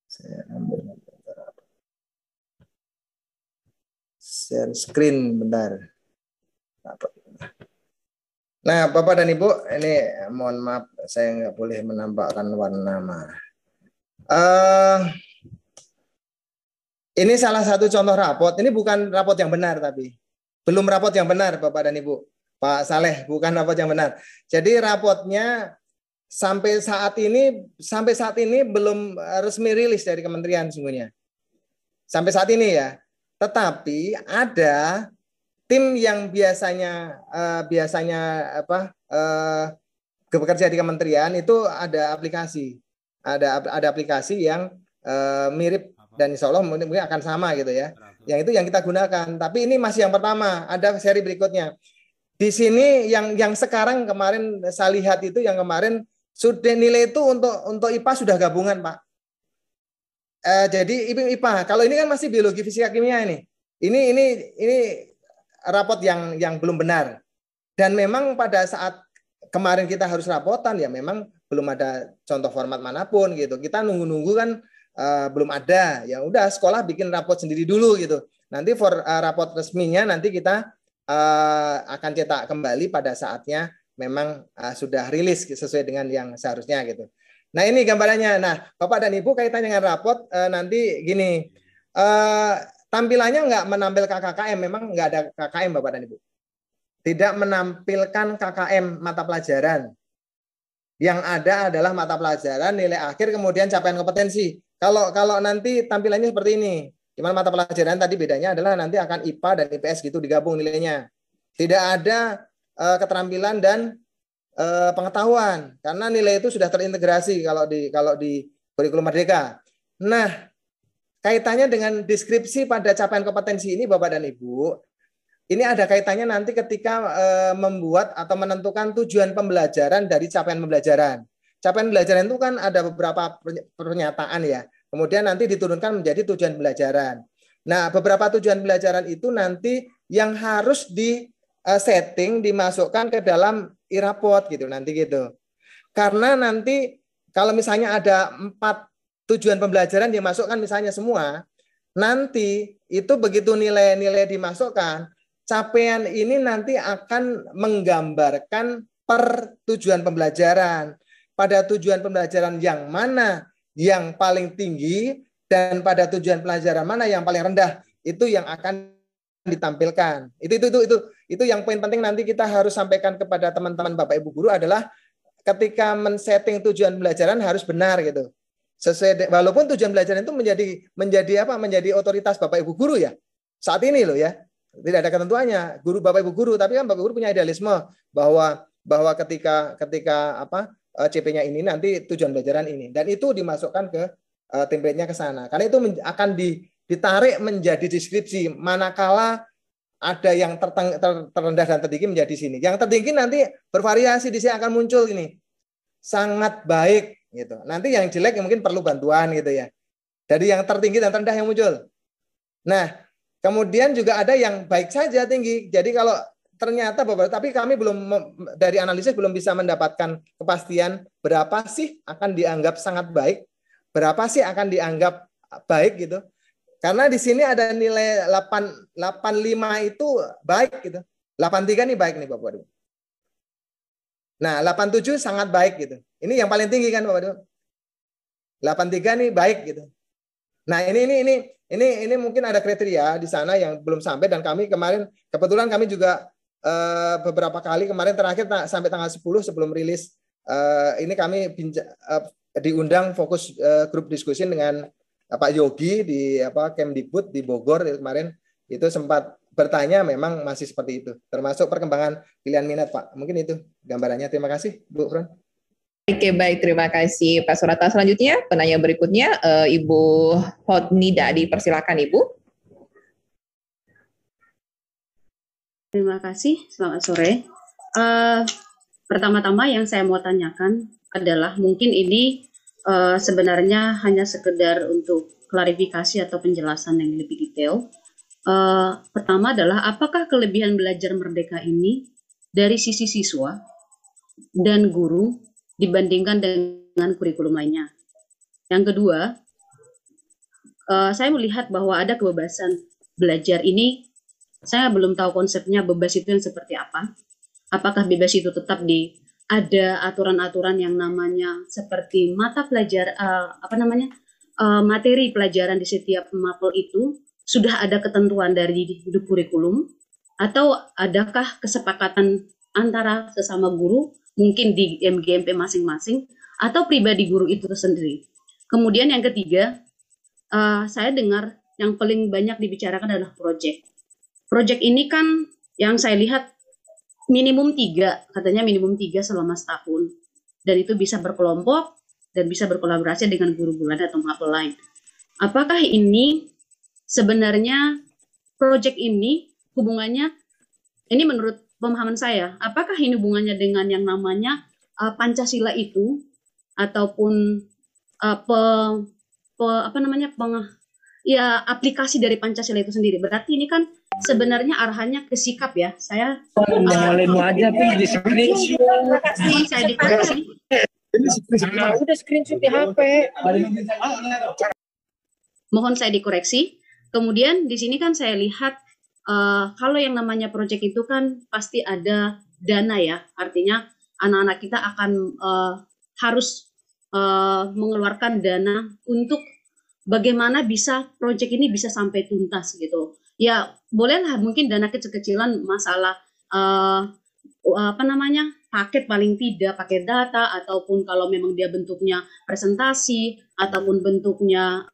Saya ambil bentar. Share screen bentar. Nah, Bapak dan Ibu, ini eh, mohon maaf saya nggak boleh menampakkan warna mah. Eh, uh, ini salah satu contoh rapot. Ini bukan rapot yang benar tapi belum rapot yang benar Bapak dan Ibu. Pak Saleh, bukan rapot yang benar. Jadi rapotnya sampai saat ini sampai saat ini belum eh, resmi rilis dari kementerian sungguhnya. Sampai saat ini ya. Tetapi ada tim yang biasanya eh, biasanya apa eh, bekerja di kementerian itu ada aplikasi. Ada ada aplikasi yang eh, mirip dan insya Allah mungkin akan sama gitu ya. Yang itu yang kita gunakan. Tapi ini masih yang pertama, ada seri berikutnya di sini yang yang sekarang kemarin saya lihat itu yang kemarin sudah nilai itu untuk untuk IPA sudah gabungan pak. Eh, jadi IPA kalau ini kan masih biologi fisika kimia ini. Ini ini ini rapot yang yang belum benar. Dan memang pada saat kemarin kita harus rapotan ya memang belum ada contoh format manapun gitu. Kita nunggu-nunggu kan eh, belum ada. Ya udah sekolah bikin rapot sendiri dulu gitu. Nanti for uh, rapot resminya nanti kita uh, akan cetak kembali pada saatnya memang uh, sudah rilis sesuai dengan yang seharusnya gitu. Nah ini gambarannya. Nah bapak dan ibu kaitannya dengan rapot uh, nanti gini uh, tampilannya nggak menampilkan KKM, memang nggak ada KKM bapak dan ibu. Tidak menampilkan KKM mata pelajaran. Yang ada adalah mata pelajaran nilai akhir kemudian capaian kompetensi. Kalau kalau nanti tampilannya seperti ini, Cuman mata pelajaran tadi bedanya adalah nanti akan IPA dan IPS gitu digabung nilainya. Tidak ada uh, keterampilan dan uh, pengetahuan karena nilai itu sudah terintegrasi kalau di kalau di kurikulum merdeka. Nah, kaitannya dengan deskripsi pada capaian kompetensi ini Bapak dan Ibu, ini ada kaitannya nanti ketika uh, membuat atau menentukan tujuan pembelajaran dari capaian pembelajaran. Capaian pembelajaran itu kan ada beberapa pernyataan ya Kemudian nanti diturunkan menjadi tujuan pembelajaran. Nah, beberapa tujuan pembelajaran itu nanti yang harus di eh, setting dimasukkan ke dalam irapot gitu nanti gitu. Karena nanti kalau misalnya ada empat tujuan pembelajaran dimasukkan misalnya semua, nanti itu begitu nilai-nilai dimasukkan, capaian ini nanti akan menggambarkan per tujuan pembelajaran. Pada tujuan pembelajaran yang mana yang paling tinggi dan pada tujuan pelajaran mana yang paling rendah itu yang akan ditampilkan. Itu itu itu itu itu yang poin penting nanti kita harus sampaikan kepada teman-teman Bapak Ibu guru adalah ketika men-setting tujuan pelajaran harus benar gitu. Sesuai walaupun tujuan pelajaran itu menjadi menjadi apa? menjadi otoritas Bapak Ibu guru ya. Saat ini loh ya. Tidak ada ketentuannya guru Bapak Ibu guru, tapi kan Bapak Ibu guru punya idealisme bahwa bahwa ketika ketika apa? Eh, CP-nya ini nanti tujuan belajaran ini dan itu dimasukkan ke uh, template-nya ke sana karena itu akan di, ditarik menjadi deskripsi manakala ada yang terteng, ter, terendah dan tertinggi menjadi sini. Yang tertinggi nanti bervariasi di sini akan muncul ini sangat baik gitu. Nanti yang jelek yang mungkin perlu bantuan gitu ya. Dari yang tertinggi dan terendah yang muncul. Nah, kemudian juga ada yang baik saja tinggi. Jadi kalau ternyata bapak tapi kami belum dari analisis belum bisa mendapatkan kepastian berapa sih akan dianggap sangat baik, berapa sih akan dianggap baik gitu. Karena di sini ada nilai 8 85 itu baik gitu. 83 nih baik nih Bapak Ibu. Nah, 87 sangat baik gitu. Ini yang paling tinggi kan Bapak Ibu. 83 nih baik gitu. Nah, ini ini ini ini ini mungkin ada kriteria di sana yang belum sampai dan kami kemarin kebetulan kami juga Eh, beberapa kali kemarin terakhir sampai tanggal 10 sebelum rilis uh, ini kami uh, diundang fokus uh, grup diskusi dengan uh, Pak Yogi di apa Kemdikbud di Bogor kemarin itu sempat bertanya memang masih seperti itu termasuk perkembangan pilihan minat Pak mungkin itu gambarannya terima kasih Bu Fron. Oke baik terima kasih Pak Surata selanjutnya penanya berikutnya uh, Ibu Hotnida dipersilakan Ibu. Terima kasih, selamat sore. Uh, pertama-tama yang saya mau tanyakan adalah mungkin ini uh, sebenarnya hanya sekedar untuk klarifikasi atau penjelasan yang lebih detail. Uh, pertama adalah apakah kelebihan belajar merdeka ini dari sisi siswa dan guru dibandingkan dengan kurikulum lainnya? Yang kedua, uh, saya melihat bahwa ada kebebasan belajar ini saya belum tahu konsepnya bebas itu yang seperti apa. Apakah bebas itu tetap di ada aturan-aturan yang namanya seperti mata pelajar uh, apa namanya uh, materi pelajaran di setiap mapel itu sudah ada ketentuan dari di kurikulum atau adakah kesepakatan antara sesama guru mungkin di MGMP masing-masing atau pribadi guru itu sendiri. Kemudian yang ketiga, uh, saya dengar yang paling banyak dibicarakan adalah proyek. Project ini kan yang saya lihat minimum tiga, katanya minimum tiga selama setahun. Dan itu bisa berkelompok dan bisa berkolaborasi dengan guru bulan atau mahasiswa lain. Apakah ini sebenarnya project ini hubungannya, ini menurut pemahaman saya, apakah ini hubungannya dengan yang namanya uh, Pancasila itu ataupun uh, pe, pe, apa namanya peng, ya aplikasi dari Pancasila itu sendiri. Berarti ini kan sebenarnya arahannya ke sikap ya. Saya eh, ngalin aja tuh di screenshot. Ini saya di Udah screenshot di HP. Mohon saya dikoreksi. Kemudian di sini kan saya lihat uh, kalau yang namanya proyek itu kan pasti ada dana ya. Artinya anak-anak kita akan uh, harus uh, mengeluarkan dana untuk bagaimana bisa proyek ini bisa sampai tuntas gitu ya bolehlah mungkin dana kecil-kecilan masalah uh, apa namanya paket paling tidak paket data ataupun kalau memang dia bentuknya presentasi ataupun bentuknya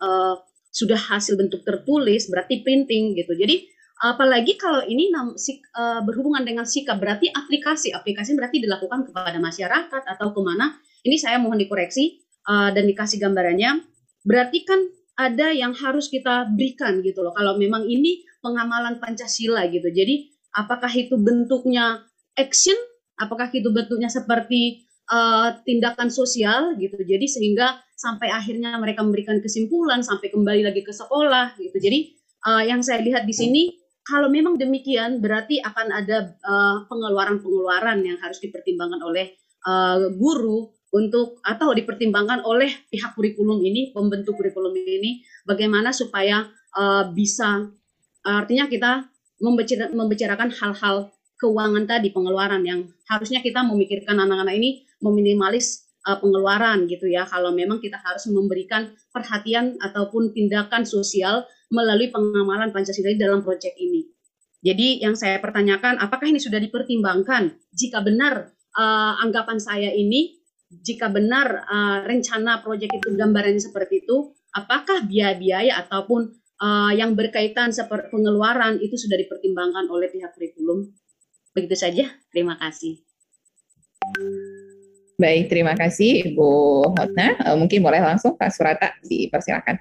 uh, sudah hasil bentuk tertulis berarti printing gitu jadi apalagi kalau ini eh, berhubungan dengan sikap berarti aplikasi aplikasi berarti dilakukan kepada masyarakat atau kemana ini saya mohon dikoreksi dan dikasih gambarannya berarti kan ada yang harus kita berikan gitu loh. Kalau memang ini pengamalan Pancasila gitu. Jadi apakah itu bentuknya action, apakah itu bentuknya seperti uh, tindakan sosial gitu. Jadi sehingga sampai akhirnya mereka memberikan kesimpulan sampai kembali lagi ke sekolah gitu. Jadi uh, yang saya lihat di sini kalau memang demikian berarti akan ada eh, pengeluaran-pengeluaran uh, yang harus dipertimbangkan oleh uh, guru untuk atau dipertimbangkan oleh pihak kurikulum ini, pembentuk kurikulum ini, bagaimana supaya uh, bisa artinya kita membicarakan hal-hal keuangan tadi pengeluaran yang harusnya kita memikirkan anak-anak ini meminimalis uh, pengeluaran gitu ya kalau memang kita harus memberikan perhatian ataupun tindakan sosial melalui pengamalan Pancasila dalam proyek ini. Jadi yang saya pertanyakan apakah ini sudah dipertimbangkan jika benar uh, anggapan saya ini jika benar uh, rencana proyek itu gambarannya seperti itu, apakah biaya-biaya ataupun uh, yang berkaitan seperti pengeluaran itu sudah dipertimbangkan oleh pihak kurikulum? Begitu saja. Terima kasih. Baik, terima kasih Ibu Hotna. Eh, mungkin boleh langsung Pak Surata dipersilakan.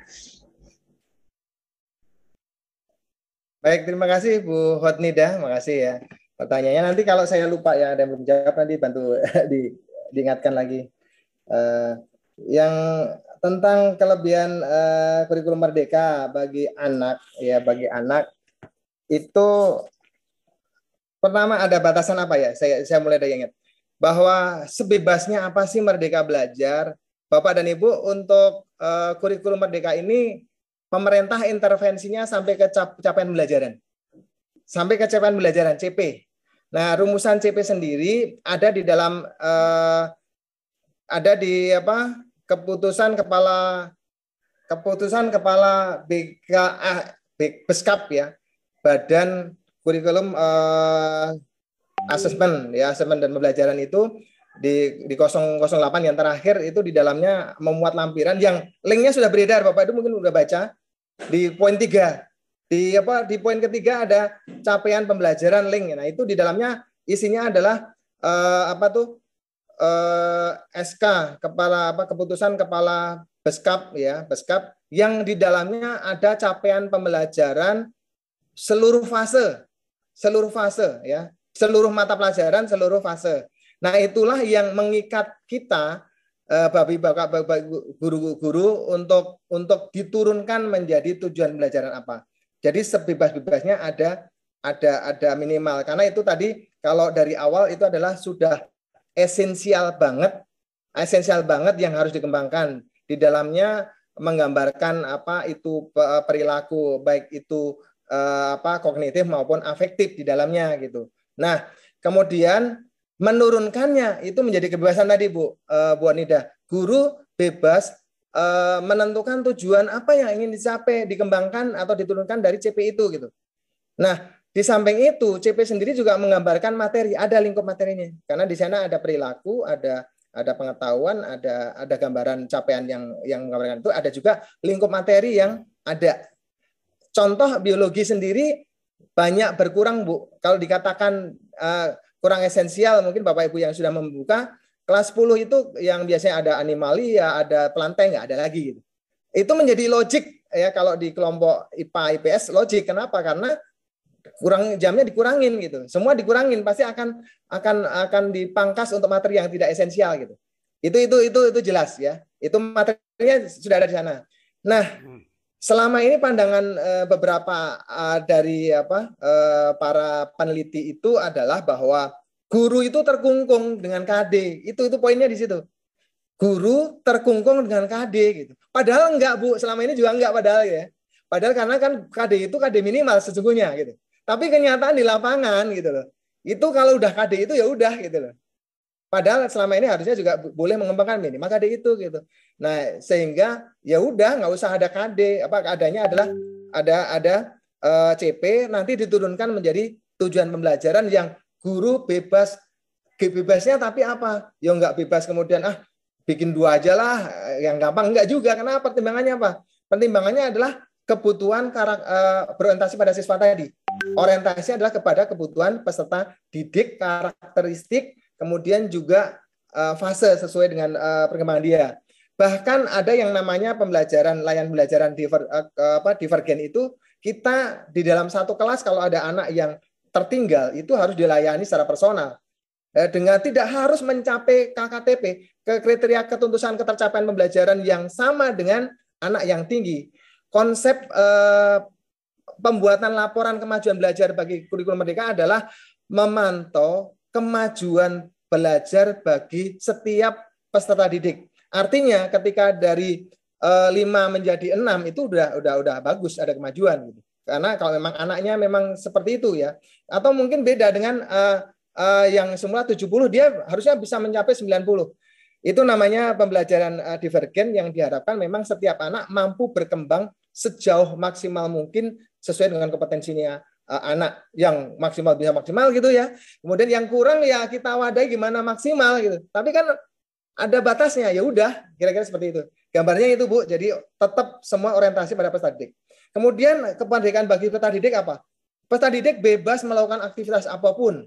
Baik, terima kasih Bu Hotnida. Makasih ya pertanyaannya. Nanti kalau saya lupa ya ada yang belum jawab nanti bantu di diingatkan lagi. Uh, yang tentang kelebihan uh, kurikulum merdeka bagi anak ya bagi anak itu pertama ada batasan apa ya? Saya saya mulai dari ingat bahwa sebebasnya apa sih merdeka belajar? Bapak dan Ibu untuk uh, kurikulum merdeka ini pemerintah intervensinya sampai ke cap, capaian belajaran. Sampai ke capaian belajaran CP Nah, rumusan CP sendiri ada di dalam eh, ada di apa? keputusan kepala keputusan kepala BKA Beskap ya, Badan Kurikulum eh, Asesmen ya, asesmen dan pembelajaran itu di di 008 yang terakhir itu di dalamnya memuat lampiran yang linknya sudah beredar Bapak itu mungkin sudah baca di poin tiga di apa di poin ketiga ada capaian pembelajaran link. Nah, itu di dalamnya isinya adalah eh, apa tuh? Eh, SK kepala apa keputusan kepala Beskap ya, Beskap yang di dalamnya ada capaian pembelajaran seluruh fase. Seluruh fase ya, seluruh mata pelajaran, seluruh fase. Nah, itulah yang mengikat kita eh, babi bapak guru-guru untuk untuk diturunkan menjadi tujuan pembelajaran apa. Jadi sebebas-bebasnya ada ada ada minimal karena itu tadi kalau dari awal itu adalah sudah esensial banget esensial banget yang harus dikembangkan di dalamnya menggambarkan apa itu perilaku baik itu eh, apa kognitif maupun afektif di dalamnya gitu. Nah, kemudian menurunkannya itu menjadi kebebasan tadi Bu eh, Bu Anida. Guru bebas Eh, menentukan tujuan apa yang ingin dicapai, dikembangkan atau diturunkan dari CP itu gitu. Nah, di samping itu CP sendiri juga menggambarkan materi, ada lingkup materinya. Karena di sana ada perilaku, ada ada pengetahuan, ada ada gambaran capaian yang yang menggambarkan itu, ada juga lingkup materi yang ada. Contoh biologi sendiri banyak berkurang, Bu. Kalau dikatakan uh, kurang esensial mungkin Bapak Ibu yang sudah membuka Kelas 10 itu yang biasanya ada animalia, ada pelanteng, nggak ada lagi gitu. Itu menjadi logik ya kalau di kelompok IPA IPS logik. Kenapa? Karena kurang jamnya dikurangin gitu. Semua dikurangin pasti akan akan akan dipangkas untuk materi yang tidak esensial gitu. Itu itu itu itu jelas ya. Itu materinya sudah ada di sana. Nah, hmm. selama ini pandangan eh, beberapa eh, dari apa eh, para peneliti itu adalah bahwa Guru itu terkungkung dengan KD. Itu itu poinnya di situ. Guru terkungkung dengan KD gitu. Padahal enggak, Bu. Selama ini juga enggak padahal ya. Padahal karena kan KD itu KD minimal sesungguhnya gitu. Tapi kenyataan di lapangan gitu loh. Itu kalau udah KD itu ya udah gitu loh. Padahal selama ini harusnya juga boleh mengembangkan minimal KD itu gitu. Nah sehingga ya udah nggak usah ada KD apa adanya adalah ada ada uh, eh, CP nanti diturunkan menjadi tujuan pembelajaran yang guru bebas bebasnya tapi apa? Ya nggak bebas kemudian ah bikin dua aja lah yang gampang nggak juga. Kenapa? pertimbangannya apa? Pertimbangannya adalah kebutuhan karakter uh, berorientasi pada siswa tadi. Orientasinya adalah kepada kebutuhan peserta didik, karakteristik, kemudian juga uh, fase sesuai dengan uh, perkembangan dia. Bahkan ada yang namanya pembelajaran layan pembelajaran diver, eh, apa, divergen itu kita di dalam satu kelas kalau ada anak yang tertinggal itu harus dilayani secara personal eh, dengan tidak harus mencapai KKTP ke kriteria ketuntusan ketercapaian pembelajaran yang sama dengan anak yang tinggi. Konsep eh, pembuatan laporan kemajuan belajar bagi kurikulum merdeka adalah memantau kemajuan belajar bagi setiap peserta didik. Artinya ketika dari eh, 5 menjadi enam itu udah udah udah bagus ada kemajuan gitu. Karena kalau memang anaknya memang seperti itu ya. Atau mungkin beda dengan uh, uh, yang semula 70 dia harusnya bisa mencapai 90. Itu namanya pembelajaran uh, eh, divergen yang diharapkan memang setiap anak mampu berkembang sejauh maksimal mungkin sesuai dengan kompetensinya uh, anak yang maksimal bisa maksimal gitu ya. Kemudian yang kurang ya kita wadai gimana maksimal gitu. Tapi kan ada batasnya ya udah kira-kira seperti itu. Gambarnya itu Bu. Jadi tetap semua orientasi pada peserta didik. Kemudian kemerdekaan bagi peserta didik apa? Peserta didik bebas melakukan aktivitas apapun.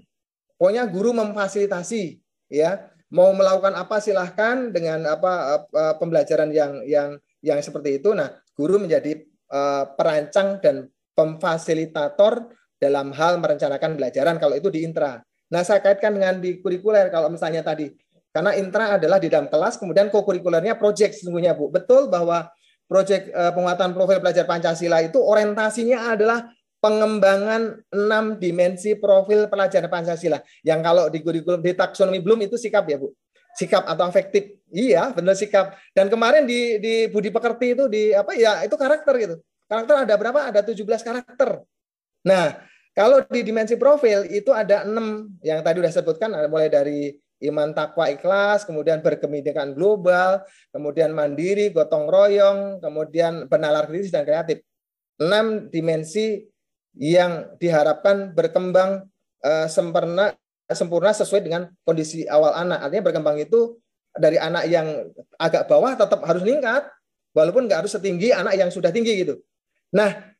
Pokoknya guru memfasilitasi, ya. Mau melakukan apa silahkan dengan apa eh, eh, pembelajaran yang yang yang seperti itu. Nah, guru menjadi eh, perancang dan pemfasilitator dalam hal merencanakan pelajaran kalau itu di intra. Nah, saya kaitkan dengan di kurikuler kalau misalnya tadi karena intra adalah di dalam kelas kemudian kokurikulernya project sesungguhnya Bu. Betul bahwa proyek eh, penguatan profil pelajar Pancasila itu orientasinya adalah pengembangan enam dimensi profil pelajar Pancasila yang kalau di kurikulum di taksonomi belum itu sikap ya Bu sikap atau afektif iya benar sikap dan kemarin di di budi pekerti itu di apa ya itu karakter gitu karakter ada berapa ada 17 karakter nah kalau di dimensi profil itu ada enam yang tadi sudah sebutkan mulai dari iman takwa ikhlas, kemudian berkependidikan global, kemudian mandiri, gotong royong, kemudian penalar kritis dan kreatif. Enam dimensi yang diharapkan berkembang eh, sempurna sempurna sesuai dengan kondisi awal anak. Artinya berkembang itu dari anak yang agak bawah tetap harus meningkat, walaupun nggak harus setinggi anak yang sudah tinggi gitu. Nah,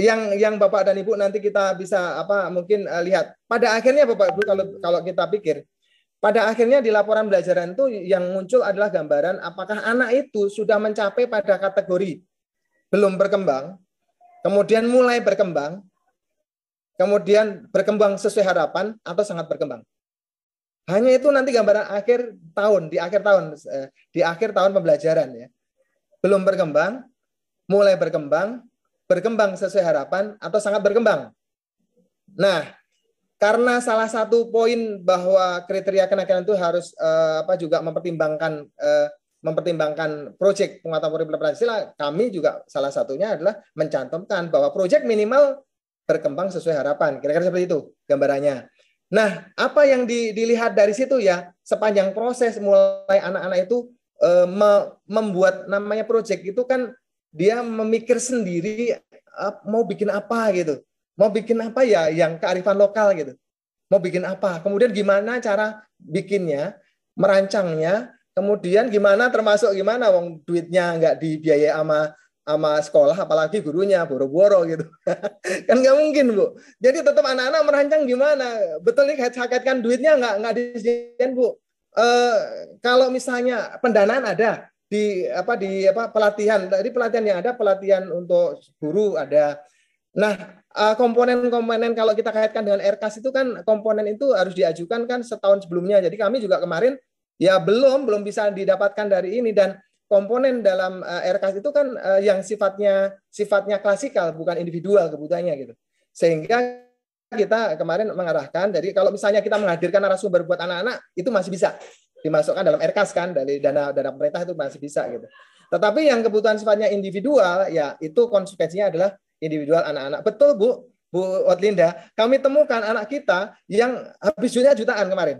yang yang Bapak dan Ibu nanti kita bisa apa mungkin uh, lihat pada akhirnya Bapak Ibu kalau kalau kita pikir pada akhirnya di laporan belajaran itu yang muncul adalah gambaran apakah anak itu sudah mencapai pada kategori belum berkembang, kemudian mulai berkembang, kemudian berkembang sesuai harapan atau sangat berkembang. Hanya itu nanti gambaran akhir tahun, di akhir tahun eh, di akhir tahun pembelajaran ya. Belum berkembang, mulai berkembang, berkembang sesuai harapan atau sangat berkembang. Nah, karena salah satu poin bahwa kriteria kenaikan itu harus uh, apa juga mempertimbangkan uh, mempertimbangkan proyek penguatan pemerintah Pancasila, kami juga salah satunya adalah mencantumkan bahwa proyek minimal berkembang sesuai harapan. Kira-kira seperti itu gambarannya. Nah, apa yang di, dilihat dari situ ya, sepanjang proses mulai anak-anak itu e, me, membuat namanya proyek itu kan dia memikir sendiri e, mau bikin apa gitu. Mau bikin apa ya yang kearifan lokal gitu. Mau bikin apa? Kemudian gimana cara bikinnya, merancangnya, kemudian gimana termasuk gimana wong duitnya nggak dibiayai sama sama sekolah apalagi gurunya boro-boro gitu kan nggak mungkin bu jadi tetap anak-anak merancang gimana betul nih kan duitnya nggak nggak disediakan bu e, kalau misalnya pendanaan ada di apa di apa pelatihan tadi pelatihan yang ada pelatihan untuk guru ada nah Eh, komponen-komponen kalau kita kaitkan dengan RKS itu kan komponen itu harus diajukan kan setahun sebelumnya. Jadi kami juga kemarin ya belum belum bisa didapatkan dari ini dan komponen dalam eh, RKS itu kan eh, yang sifatnya sifatnya klasikal bukan individual kebutuhannya gitu. Sehingga kita kemarin mengarahkan dari kalau misalnya kita menghadirkan narasumber buat anak-anak itu masih bisa dimasukkan dalam RKS kan dari dana dana pemerintah itu masih bisa gitu. Tetapi yang kebutuhan sifatnya individual ya itu konsekuensinya adalah individual anak-anak. Betul Bu, Bu Otlinda, kami temukan anak kita yang habis duitnya jutaan kemarin.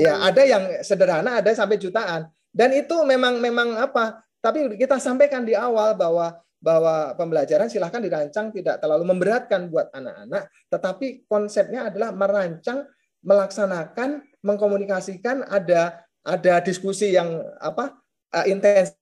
Ya, hmm. ada yang sederhana, ada yang sampai jutaan. Dan itu memang memang apa? Tapi kita sampaikan di awal bahwa bahwa pembelajaran silahkan dirancang tidak terlalu memberatkan buat anak-anak, tetapi konsepnya adalah merancang, melaksanakan, mengkomunikasikan ada ada diskusi yang apa eh, intensif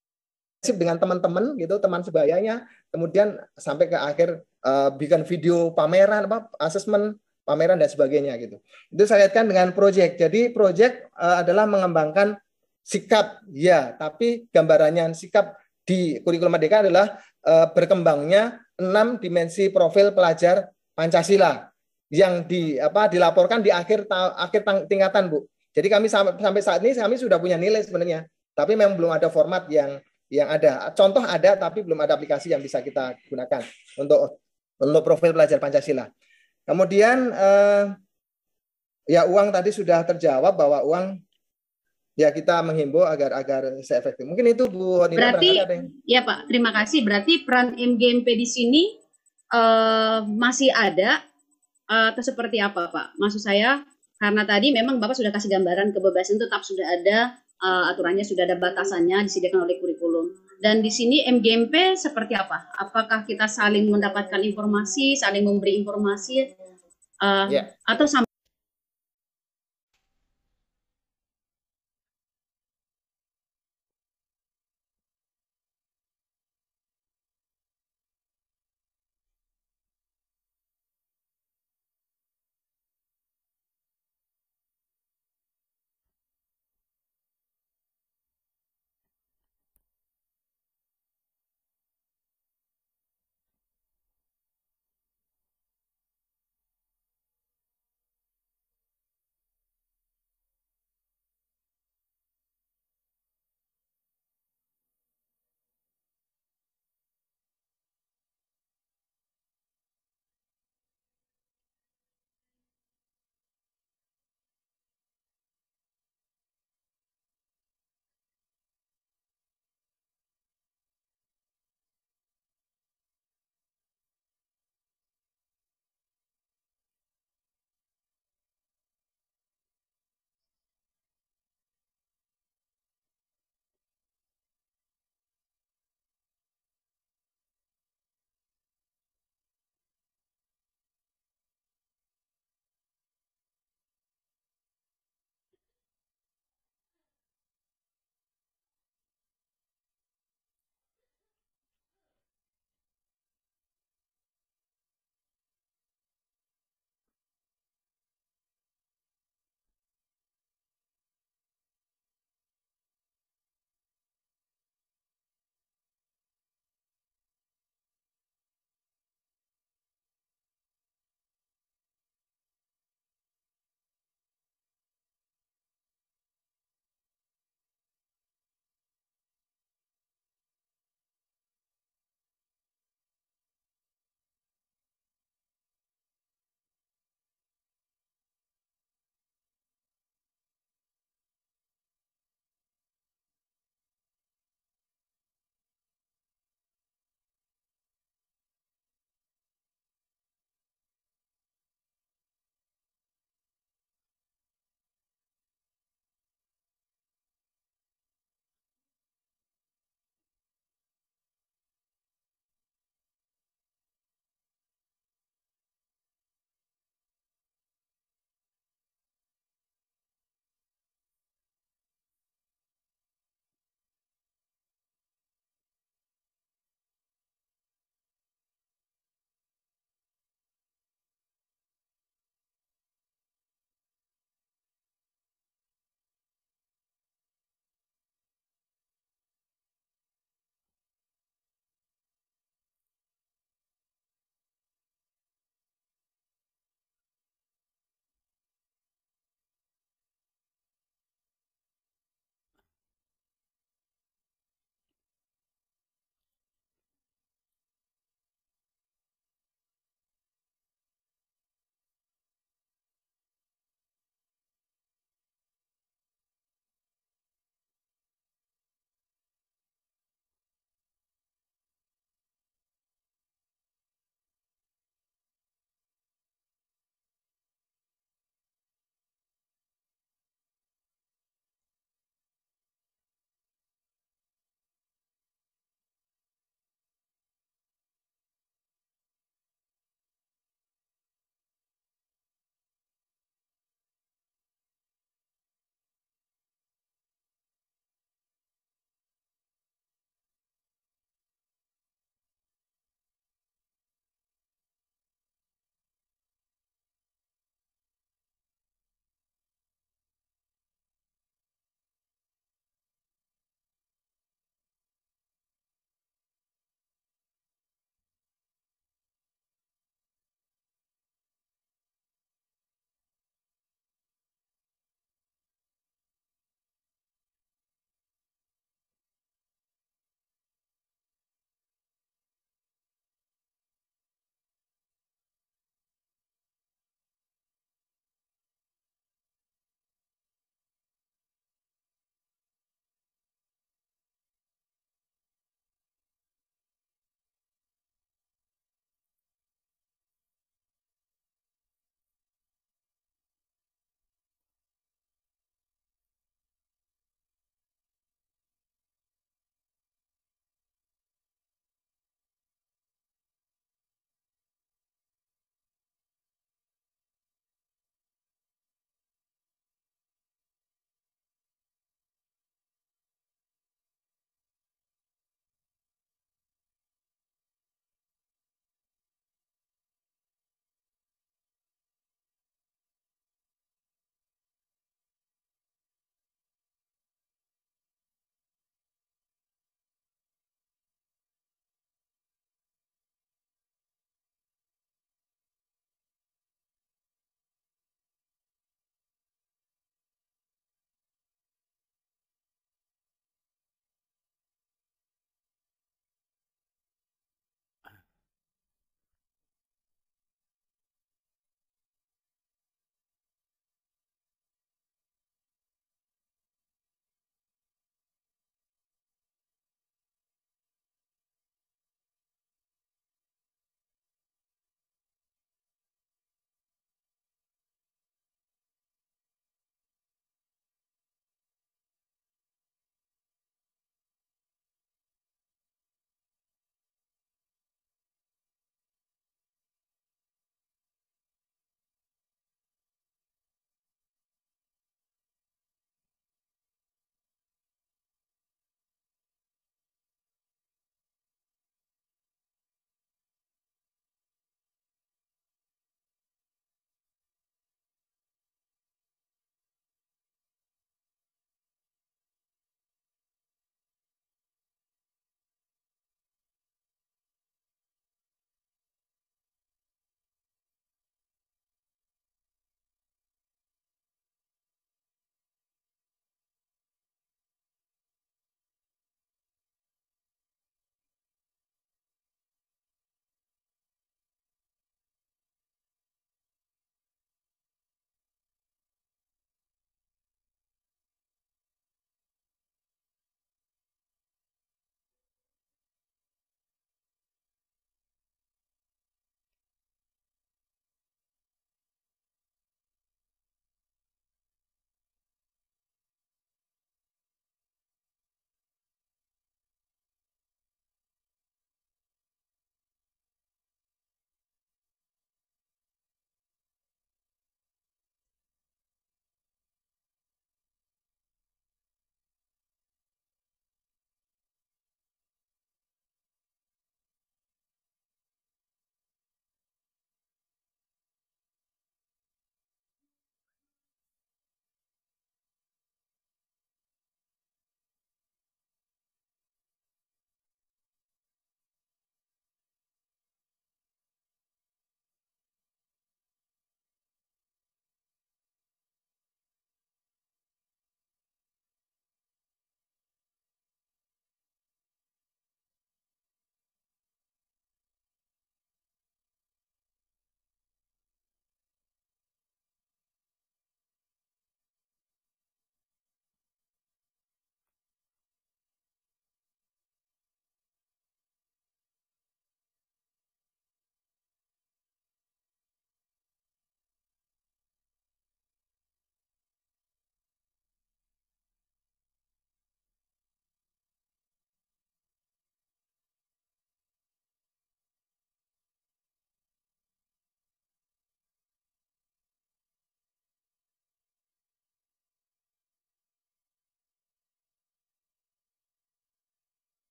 dengan teman-teman gitu, teman sebayanya, kemudian sampai ke akhir uh, bikin video pameran apa asesmen pameran dan sebagainya gitu. Itu saya lihatkan dengan proyek. Jadi proyek uh, eh, adalah mengembangkan sikap ya, tapi gambarannya sikap di kurikulum Merdeka adalah uh, berkembangnya enam dimensi profil pelajar Pancasila yang di apa dilaporkan di akhir ta, akhir tingkatan Bu. Jadi kami sampai, sampai saat ini kami sudah punya nilai sebenarnya, tapi memang belum ada format yang yang ada. Contoh ada tapi belum ada aplikasi yang bisa kita gunakan untuk untuk profil pelajar Pancasila. Kemudian eh, ya uang tadi sudah terjawab bahwa uang ya kita menghimbau agar agar seefektif. Mungkin itu Bu Honina. Berarti ada yang... ya Pak, terima kasih. Berarti peran MGMP di sini eh, masih ada eh, atau seperti apa Pak? Maksud saya karena tadi memang Bapak sudah kasih gambaran kebebasan itu tetap sudah ada uh, aturannya sudah ada batasannya disediakan oleh kurikulum dan di sini MGMP seperti apa? Apakah kita saling mendapatkan informasi, saling memberi informasi, uh, eh, yeah. atau sama?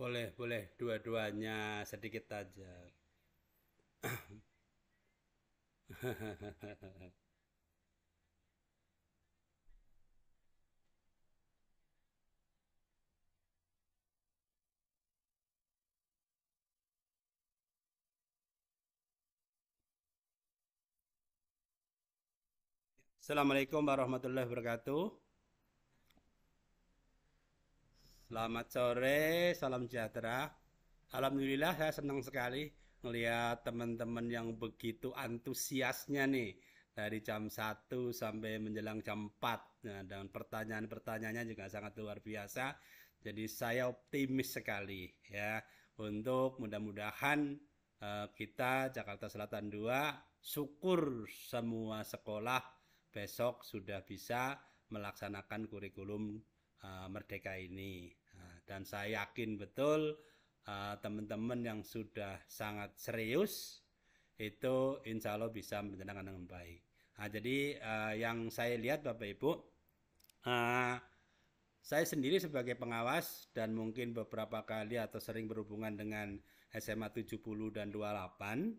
Boleh, boleh. Dua-duanya sedikit aja. Assalamualaikum warahmatullahi wabarakatuh. Selamat sore, salam sejahtera. Alhamdulillah saya senang sekali melihat teman-teman yang begitu antusiasnya nih dari jam 1 sampai menjelang jam 4. Nah, dan pertanyaan-pertanyaannya juga sangat luar biasa. Jadi saya optimis sekali ya untuk mudah-mudahan uh, kita Jakarta Selatan 2 syukur semua sekolah besok sudah bisa melaksanakan kurikulum uh, merdeka ini. Dan saya yakin betul eh, teman-teman uh, yang sudah sangat serius itu insya Allah bisa menjalankan dengan baik. Nah, jadi uh, yang saya lihat Bapak Ibu, uh, saya sendiri sebagai pengawas dan mungkin beberapa kali atau sering berhubungan dengan SMA 70 dan 28,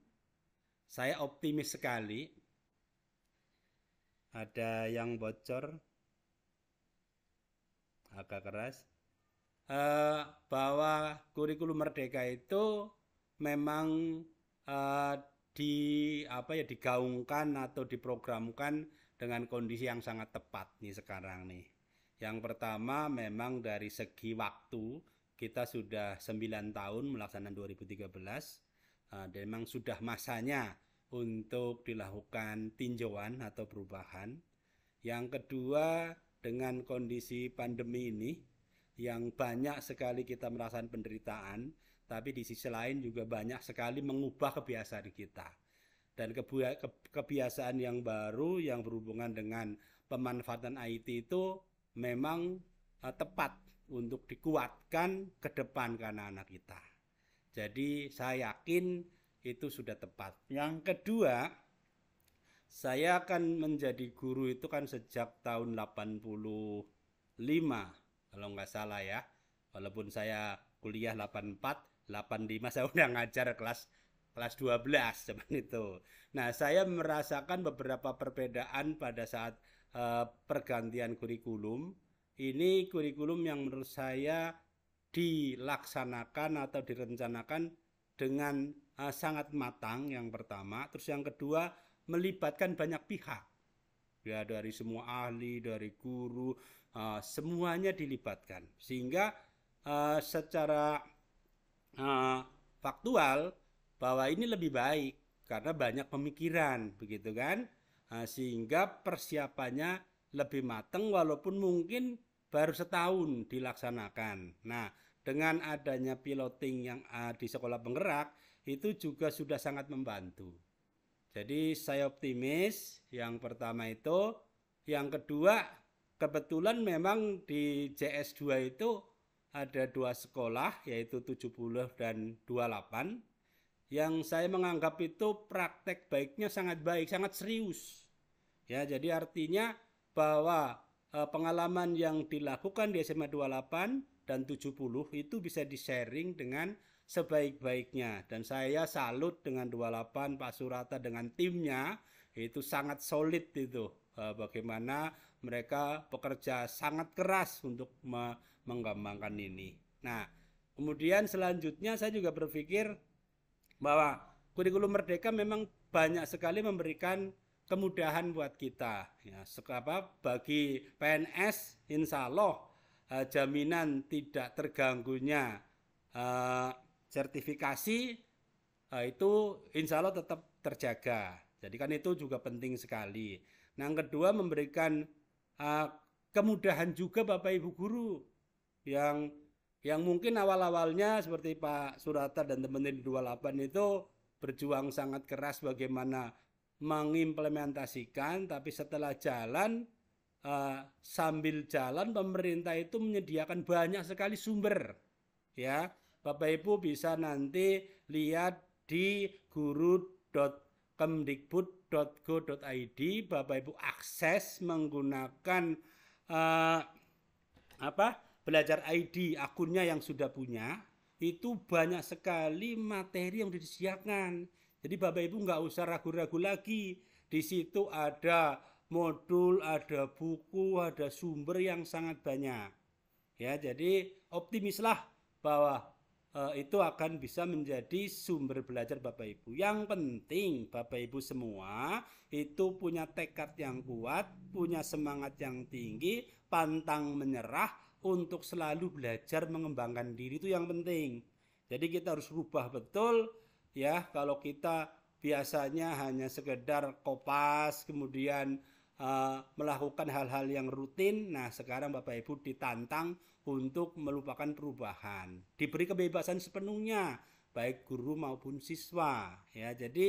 saya optimis sekali. Ada yang bocor, agak keras eh, bahwa kurikulum merdeka itu memang eh, di apa ya digaungkan atau diprogramkan dengan kondisi yang sangat tepat nih sekarang nih. Yang pertama memang dari segi waktu kita sudah 9 tahun melaksanakan 2013 eh, dan memang sudah masanya untuk dilakukan tinjauan atau perubahan. Yang kedua dengan kondisi pandemi ini yang banyak sekali kita merasakan penderitaan, tapi di sisi lain juga banyak sekali mengubah kebiasaan kita. Dan kebiasaan yang baru yang berhubungan dengan pemanfaatan IT itu memang eh, tepat untuk dikuatkan ke depan ke anak-anak kita. Jadi saya yakin itu sudah tepat. Yang kedua, saya akan menjadi guru itu kan sejak tahun 85 kalau nggak salah ya. Walaupun saya kuliah 84, 85 saya udah ngajar kelas kelas 12 seperti itu. Nah, saya merasakan beberapa perbedaan pada saat uh, pergantian kurikulum. Ini kurikulum yang menurut saya dilaksanakan atau direncanakan dengan uh, sangat matang yang pertama, terus yang kedua melibatkan banyak pihak. Ya dari semua ahli, dari guru, uh, semuanya dilibatkan sehingga uh, secara uh, faktual bahwa ini lebih baik karena banyak pemikiran begitu kan uh, sehingga persiapannya lebih matang walaupun mungkin baru setahun dilaksanakan. Nah, dengan adanya piloting yang uh, di sekolah penggerak itu juga sudah sangat membantu. Jadi saya optimis yang pertama itu, yang kedua kebetulan memang di JS2 itu ada dua sekolah yaitu 70 dan 28 yang saya menganggap itu praktek baiknya sangat baik, sangat serius. Ya, jadi artinya bahwa eh, pengalaman yang dilakukan di SMA 28 dan 70 itu bisa di-sharing dengan sebaik-baiknya dan saya salut dengan 28 Pak Surata dengan timnya itu sangat solid itu eh, bagaimana mereka pekerja sangat keras untuk mengembangkan ini. Nah, kemudian selanjutnya saya juga berpikir bahwa kurikulum merdeka memang banyak sekali memberikan kemudahan buat kita. Ya, apa bagi PNS insya Allah eh, jaminan tidak terganggunya eh, sertifikasi eh, itu insya Allah tetap terjaga. Jadi kan itu juga penting sekali. Nah, yang kedua memberikan Ah, kemudahan juga Bapak Ibu guru yang yang mungkin awal-awalnya seperti Pak Surata dan teman-teman di 28 itu berjuang sangat keras bagaimana mengimplementasikan tapi setelah jalan uh, sambil jalan pemerintah itu menyediakan banyak sekali sumber ya Bapak Ibu bisa nanti lihat di guru.kemdikbud go.id Bapak Ibu akses menggunakan uh, apa belajar ID akunnya yang sudah punya itu banyak sekali materi yang disiapkan Jadi Bapak Ibu nggak usah ragu-ragu lagi. Di situ ada modul, ada buku, ada sumber yang sangat banyak. Ya, jadi optimislah bahwa Eh, itu akan bisa menjadi sumber belajar Bapak Ibu. Yang penting Bapak Ibu semua itu punya tekad yang kuat, punya semangat yang tinggi, pantang menyerah untuk selalu belajar mengembangkan diri itu yang penting. Jadi kita harus rubah betul ya kalau kita biasanya hanya sekedar kopas kemudian uh, melakukan hal-hal yang rutin. Nah, sekarang Bapak Ibu ditantang untuk melupakan perubahan. Diberi kebebasan sepenuhnya baik guru maupun siswa ya. Jadi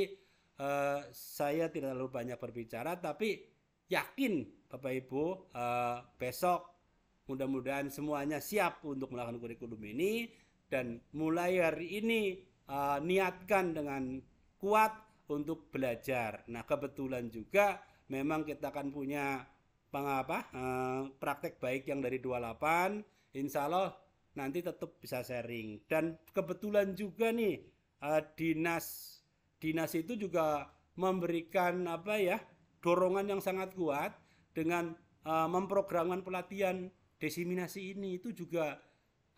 eh, saya tidak terlalu banyak berbicara tapi yakin Bapak Ibu eh, besok mudah-mudahan semuanya siap untuk melakukan kurikulum ini dan mulai hari ini eh, niatkan dengan kuat untuk belajar. Nah, kebetulan juga memang kita akan punya apa eh, praktek baik yang dari 28 insya Allah nanti tetap bisa sharing dan kebetulan juga nih uh, dinas dinas itu juga memberikan apa ya dorongan yang sangat kuat dengan uh, memprogramkan pelatihan desiminasi ini itu juga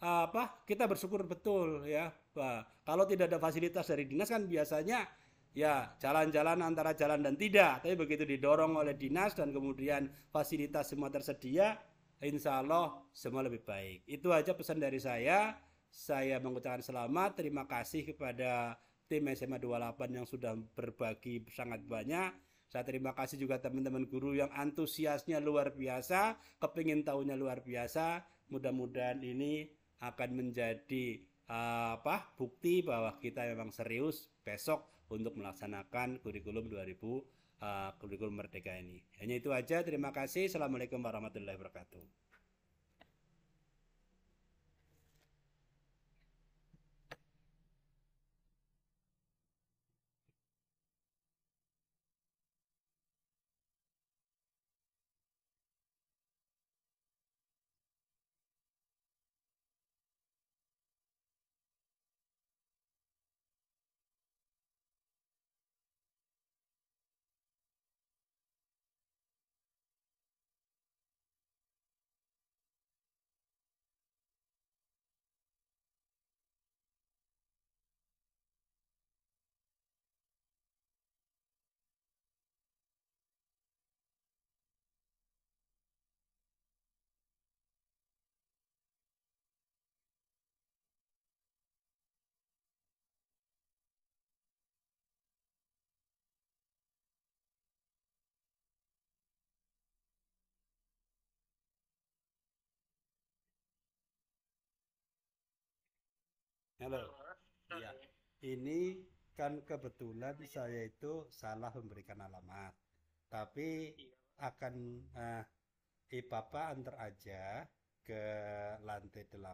uh, apa kita bersyukur betul ya bah, kalau tidak ada fasilitas dari dinas kan biasanya ya jalan-jalan antara jalan dan tidak tapi begitu didorong oleh dinas dan kemudian fasilitas semua tersedia insya Allah semua lebih baik. Itu aja pesan dari saya. Saya mengucapkan selamat, terima kasih kepada tim SMA 28 yang sudah berbagi sangat banyak. Saya terima kasih juga teman-teman guru yang antusiasnya luar biasa, kepingin tahunya luar biasa. Mudah-mudahan ini akan menjadi uh, apa bukti bahwa kita memang serius besok untuk melaksanakan kurikulum 2000 uh, Merdeka ini. Hanya itu aja. Terima kasih. Assalamualaikum warahmatullahi wabarakatuh. Halo. Halo. Ya. Ini kan kebetulan saya itu salah memberikan alamat. Tapi iya. akan uh, eh papa antar aja ke lantai 8 uh,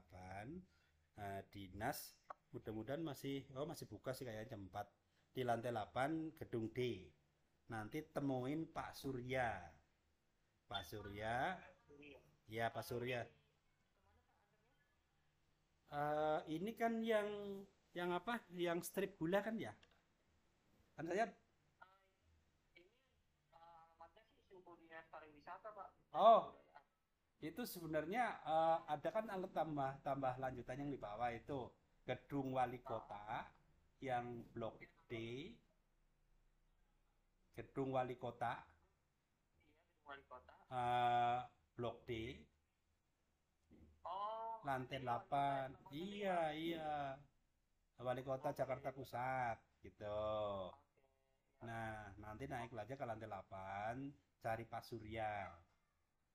eh, dinas. Mudah-mudahan masih oh masih buka sih kayaknya jam 4 di lantai 8 gedung D. Nanti temuin Pak Surya. Pak Surya. Ya, Pak Surya iya, uh, ini kan yang yang apa yang strip gula kan ya kan saya Pariwisata Pak oh itu sebenarnya uh, ada kan alat tambah tambah lanjutan yang di bawah itu gedung wali kota yang blok D gedung wali kota, iya, wali kota. Uh, blok D lantai 8 iya iya wali kota Jakarta Pusat gitu nah nanti naik aja ke lantai 8 cari Pak Surya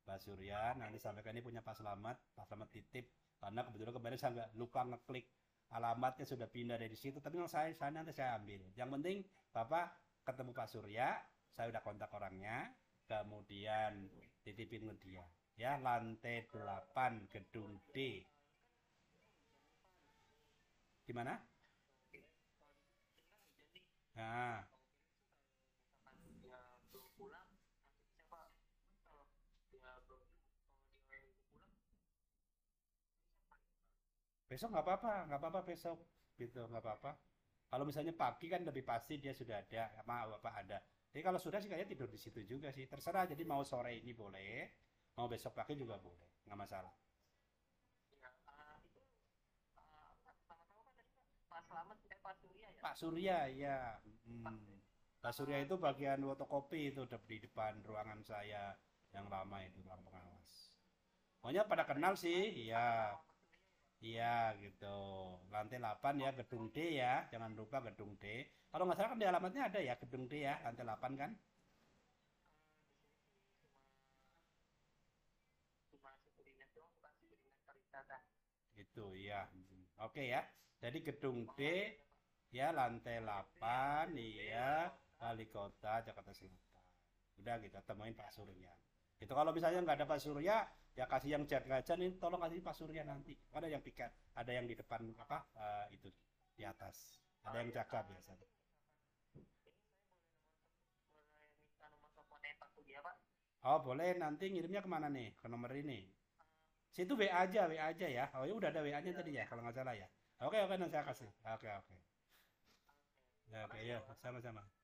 Pak Surya nanti sampaikan ini punya Pak Selamat Pak Selamat titip karena kebetulan kemarin saya nggak lupa ngeklik alamatnya sudah pindah dari situ tapi yang saya sana nanti saya ambil yang penting Bapak ketemu Pak Surya saya udah kontak orangnya kemudian titipin ke dia ya lantai 8 gedung D. Di mana? Nah. Besok nggak apa-apa, nggak apa-apa besok, gitu nggak apa-apa. Kalau misalnya pagi kan lebih pasti dia sudah ada, sama apa ada. Jadi kalau sudah sih kayaknya tidur di situ juga sih, terserah. Jadi mau sore ini boleh, mau besok pagi juga boleh nggak masalah Pak Surya ya? Iya. Hmm. Pak Surya, itu bagian fotokopi itu di depan ruangan saya yang lama itu ruang pengawas. Pokoknya pada kenal sih, ya Iya gitu. Lantai 8 ya gedung D ya. Jangan lupa gedung D. Kalau nggak salah kan di alamatnya ada ya gedung D ya, lantai 8 kan? Gitu ya. Oke okay, ya. Jadi gedung D ya lantai 8 iya wali kota Jakarta Selatan. Udah kita temuin Pak Surya. Itu kalau misalnya nggak ada Pak Surya, ya kasih yang chat aja nih tolong kasih Pak Surya nanti. Ada yang piket, ada yang di depan apa uh, itu di atas. Ada yang jaga biasanya. Oh boleh nanti ngirimnya kemana nih? Ke nomor ini. Situ WA aja, WA aja ya. Oh ya udah ada WA-nya ya. tadi ya kalau nggak salah ya. Oke oke nanti saya kasih. Oke oke. Oke iya, ya, sama-sama.